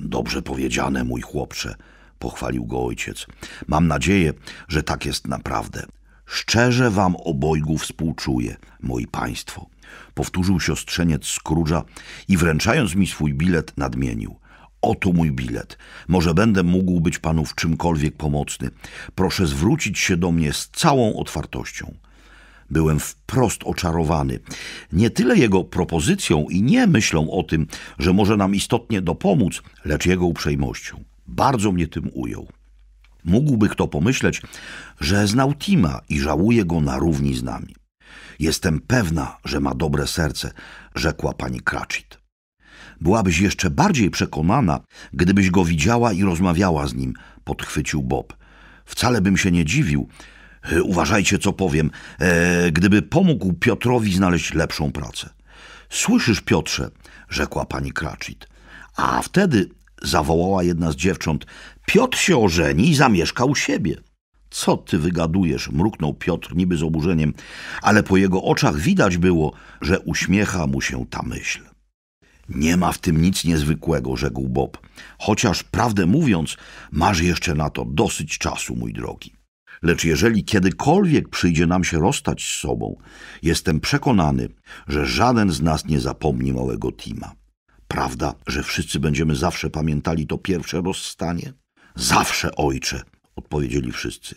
Speaker 1: Dobrze powiedziane, mój chłopcze, pochwalił go ojciec. Mam nadzieję, że tak jest naprawdę. Szczerze wam obojgu współczuję, moi państwo. Powtórzył siostrzeniec Scrooge'a i wręczając mi swój bilet nadmienił. Oto mój bilet. Może będę mógł być panu w czymkolwiek pomocny. Proszę zwrócić się do mnie z całą otwartością. Byłem wprost oczarowany. Nie tyle jego propozycją i nie myślą o tym, że może nam istotnie dopomóc, lecz jego uprzejmością. Bardzo mnie tym ujął. Mógłby kto pomyśleć, że znał Tima i żałuje go na równi z nami. Jestem pewna, że ma dobre serce, rzekła pani Cratchit. Byłabyś jeszcze bardziej przekonana, gdybyś go widziała i rozmawiała z nim, podchwycił Bob. Wcale bym się nie dziwił. E, uważajcie, co powiem, e, gdyby pomógł Piotrowi znaleźć lepszą pracę. Słyszysz, Piotrze, rzekła pani Cratchit. A wtedy zawołała jedna z dziewcząt. Piotr się ożeni i zamieszka u siebie. Co ty wygadujesz? mruknął Piotr niby z oburzeniem, ale po jego oczach widać było, że uśmiecha mu się ta myśl. Nie ma w tym nic niezwykłego, rzekł Bob. Chociaż prawdę mówiąc, masz jeszcze na to dosyć czasu, mój drogi. Lecz jeżeli kiedykolwiek przyjdzie nam się rozstać z sobą, jestem przekonany, że żaden z nas nie zapomni małego Tima. Prawda, że wszyscy będziemy zawsze pamiętali to pierwsze rozstanie? Zawsze, ojcze, odpowiedzieli wszyscy.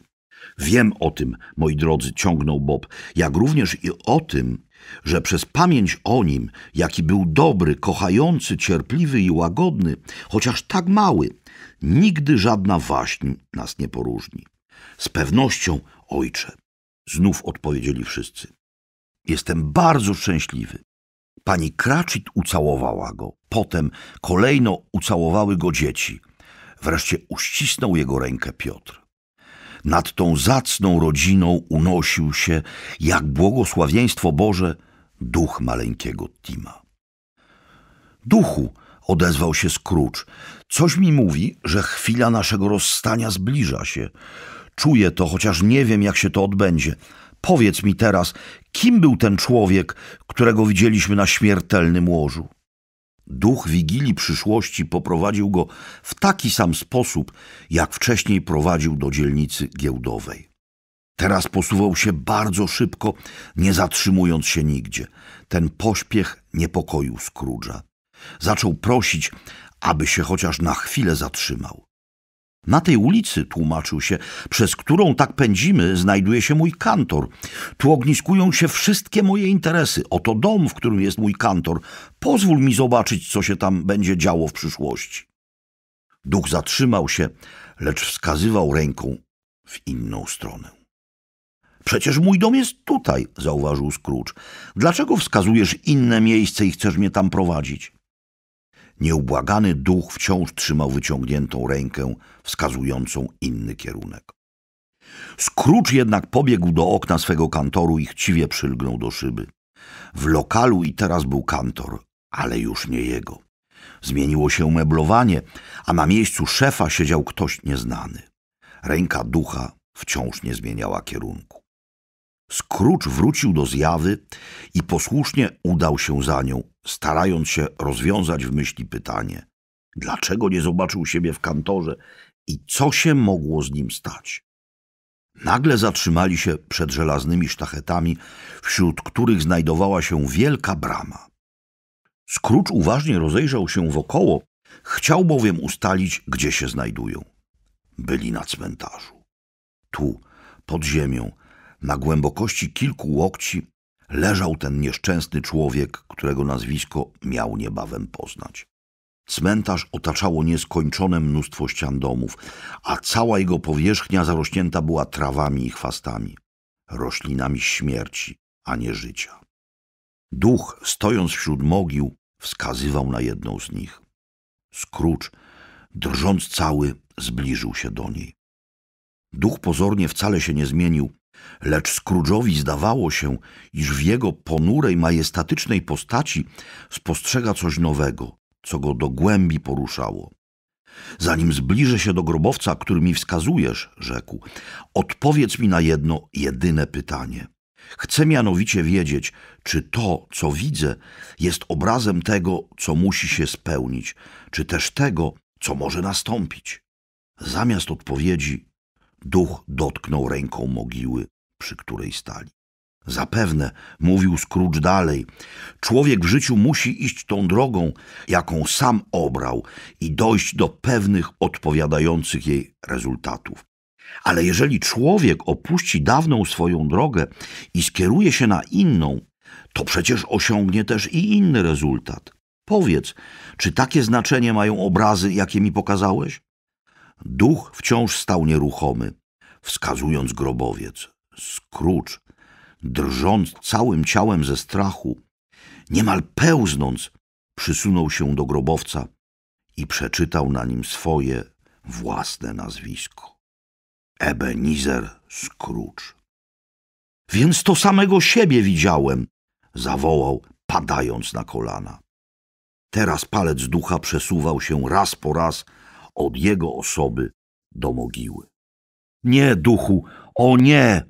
Speaker 1: Wiem o tym, moi drodzy, ciągnął Bob, jak również i o tym, że przez pamięć o nim, jaki był dobry, kochający, cierpliwy i łagodny, chociaż tak mały, nigdy żadna waśń nas nie poróżni. Z pewnością, ojcze, znów odpowiedzieli wszyscy. Jestem bardzo szczęśliwy, Pani Cratchit ucałowała go. Potem kolejno ucałowały go dzieci. Wreszcie uścisnął jego rękę Piotr. Nad tą zacną rodziną unosił się, jak błogosławieństwo Boże, duch maleńkiego Tima. Duchu, odezwał się Scrooge, coś mi mówi, że chwila naszego rozstania zbliża się. Czuję to, chociaż nie wiem, jak się to odbędzie. Powiedz mi teraz, Kim był ten człowiek, którego widzieliśmy na śmiertelnym łożu? Duch Wigilii przyszłości poprowadził go w taki sam sposób, jak wcześniej prowadził do dzielnicy giełdowej. Teraz posuwał się bardzo szybko, nie zatrzymując się nigdzie. Ten pośpiech niepokoił Scrooge'a. Zaczął prosić, aby się chociaż na chwilę zatrzymał. Na tej ulicy, tłumaczył się, przez którą tak pędzimy, znajduje się mój kantor. Tu ogniskują się wszystkie moje interesy. Oto dom, w którym jest mój kantor. Pozwól mi zobaczyć, co się tam będzie działo w przyszłości. Duch zatrzymał się, lecz wskazywał ręką w inną stronę. Przecież mój dom jest tutaj, zauważył Scrooge. Dlaczego wskazujesz inne miejsce i chcesz mnie tam prowadzić? Nieubłagany duch wciąż trzymał wyciągniętą rękę wskazującą inny kierunek. Scrooge jednak pobiegł do okna swego kantoru i chciwie przylgnął do szyby. W lokalu i teraz był kantor, ale już nie jego. Zmieniło się meblowanie, a na miejscu szefa siedział ktoś nieznany. Ręka ducha wciąż nie zmieniała kierunku. Scrooge wrócił do zjawy i posłusznie udał się za nią, starając się rozwiązać w myśli pytanie, dlaczego nie zobaczył siebie w kantorze i co się mogło z nim stać. Nagle zatrzymali się przed żelaznymi sztachetami, wśród których znajdowała się wielka brama. Scrooge uważnie rozejrzał się wokoło, chciał bowiem ustalić, gdzie się znajdują. Byli na cmentarzu. Tu, pod ziemią, na głębokości kilku łokci leżał ten nieszczęsny człowiek, którego nazwisko miał niebawem poznać. Cmentarz otaczało nieskończone mnóstwo ścian domów, a cała jego powierzchnia zarośnięta była trawami i chwastami, roślinami śmierci, a nie życia. Duch, stojąc wśród mogił, wskazywał na jedną z nich. Scrooge, drżąc cały, zbliżył się do niej. Duch pozornie wcale się nie zmienił, Lecz Scrooge'owi zdawało się, iż w jego ponurej, majestatycznej postaci spostrzega coś nowego, co go do głębi poruszało. Zanim zbliżę się do grobowca, który mi wskazujesz, rzekł, odpowiedz mi na jedno jedyne pytanie. Chcę mianowicie wiedzieć, czy to, co widzę, jest obrazem tego, co musi się spełnić, czy też tego, co może nastąpić. Zamiast odpowiedzi Duch dotknął ręką mogiły, przy której stali. Zapewne, mówił Scrooge dalej, człowiek w życiu musi iść tą drogą, jaką sam obrał i dojść do pewnych odpowiadających jej rezultatów. Ale jeżeli człowiek opuści dawną swoją drogę i skieruje się na inną, to przecież osiągnie też i inny rezultat. Powiedz, czy takie znaczenie mają obrazy, jakie mi pokazałeś? Duch wciąż stał nieruchomy, wskazując grobowiec. Scrooge, drżąc całym ciałem ze strachu, niemal pełznąc, przysunął się do grobowca i przeczytał na nim swoje własne nazwisko. Ebenezer Scrooge. Więc to samego siebie widziałem, zawołał, padając na kolana. Teraz palec ducha przesuwał się raz po raz od jego osoby do mogiły. Nie, duchu, o nie!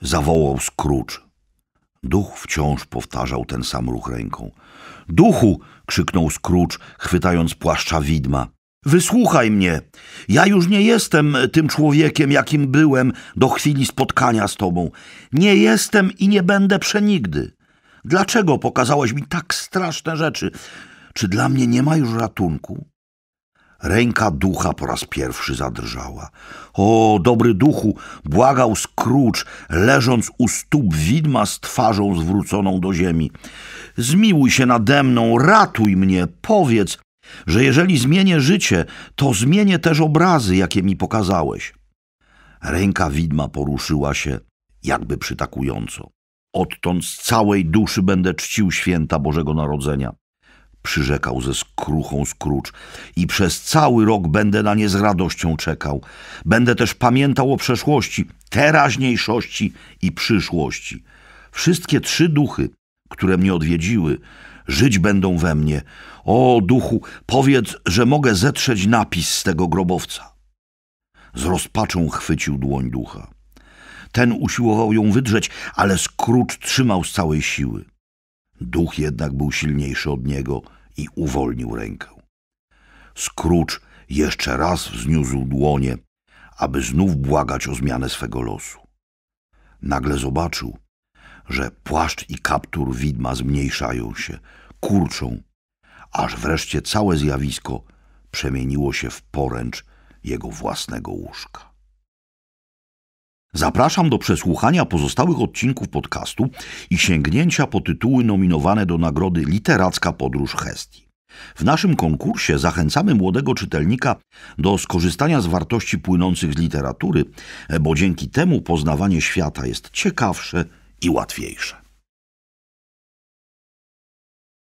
Speaker 1: zawołał Scrooge. Duch wciąż powtarzał ten sam ruch ręką. Duchu! krzyknął Scrooge, chwytając płaszcza widma. Wysłuchaj mnie! Ja już nie jestem tym człowiekiem, jakim byłem do chwili spotkania z tobą. Nie jestem i nie będę przenigdy. Dlaczego pokazałeś mi tak straszne rzeczy? Czy dla mnie nie ma już ratunku? Ręka ducha po raz pierwszy zadrżała. O, dobry duchu, błagał Scrooge, leżąc u stóp widma z twarzą zwróconą do ziemi. Zmiłuj się nade mną, ratuj mnie, powiedz, że jeżeli zmienię życie, to zmienię też obrazy, jakie mi pokazałeś. Ręka widma poruszyła się jakby przytakująco. Odtąd z całej duszy będę czcił święta Bożego Narodzenia przyrzekał ze skruchą Scrooge i przez cały rok będę na nie z radością czekał. Będę też pamiętał o przeszłości, teraźniejszości i przyszłości. Wszystkie trzy duchy, które mnie odwiedziły, żyć będą we mnie. O duchu, powiedz, że mogę zetrzeć napis z tego grobowca. Z rozpaczą chwycił dłoń ducha. Ten usiłował ją wydrzeć, ale Scrooge trzymał z całej siły. Duch jednak był silniejszy od niego i uwolnił rękę. Scrooge jeszcze raz wzniósł dłonie, aby znów błagać o zmianę swego losu. Nagle zobaczył, że płaszcz i kaptur widma zmniejszają się, kurczą, aż wreszcie całe zjawisko przemieniło się w poręcz jego własnego łóżka. Zapraszam do przesłuchania pozostałych odcinków podcastu i sięgnięcia po tytuły nominowane do nagrody Literacka Podróż Hestii. W naszym konkursie zachęcamy młodego czytelnika do skorzystania z wartości płynących z literatury, bo dzięki temu poznawanie świata jest ciekawsze i łatwiejsze.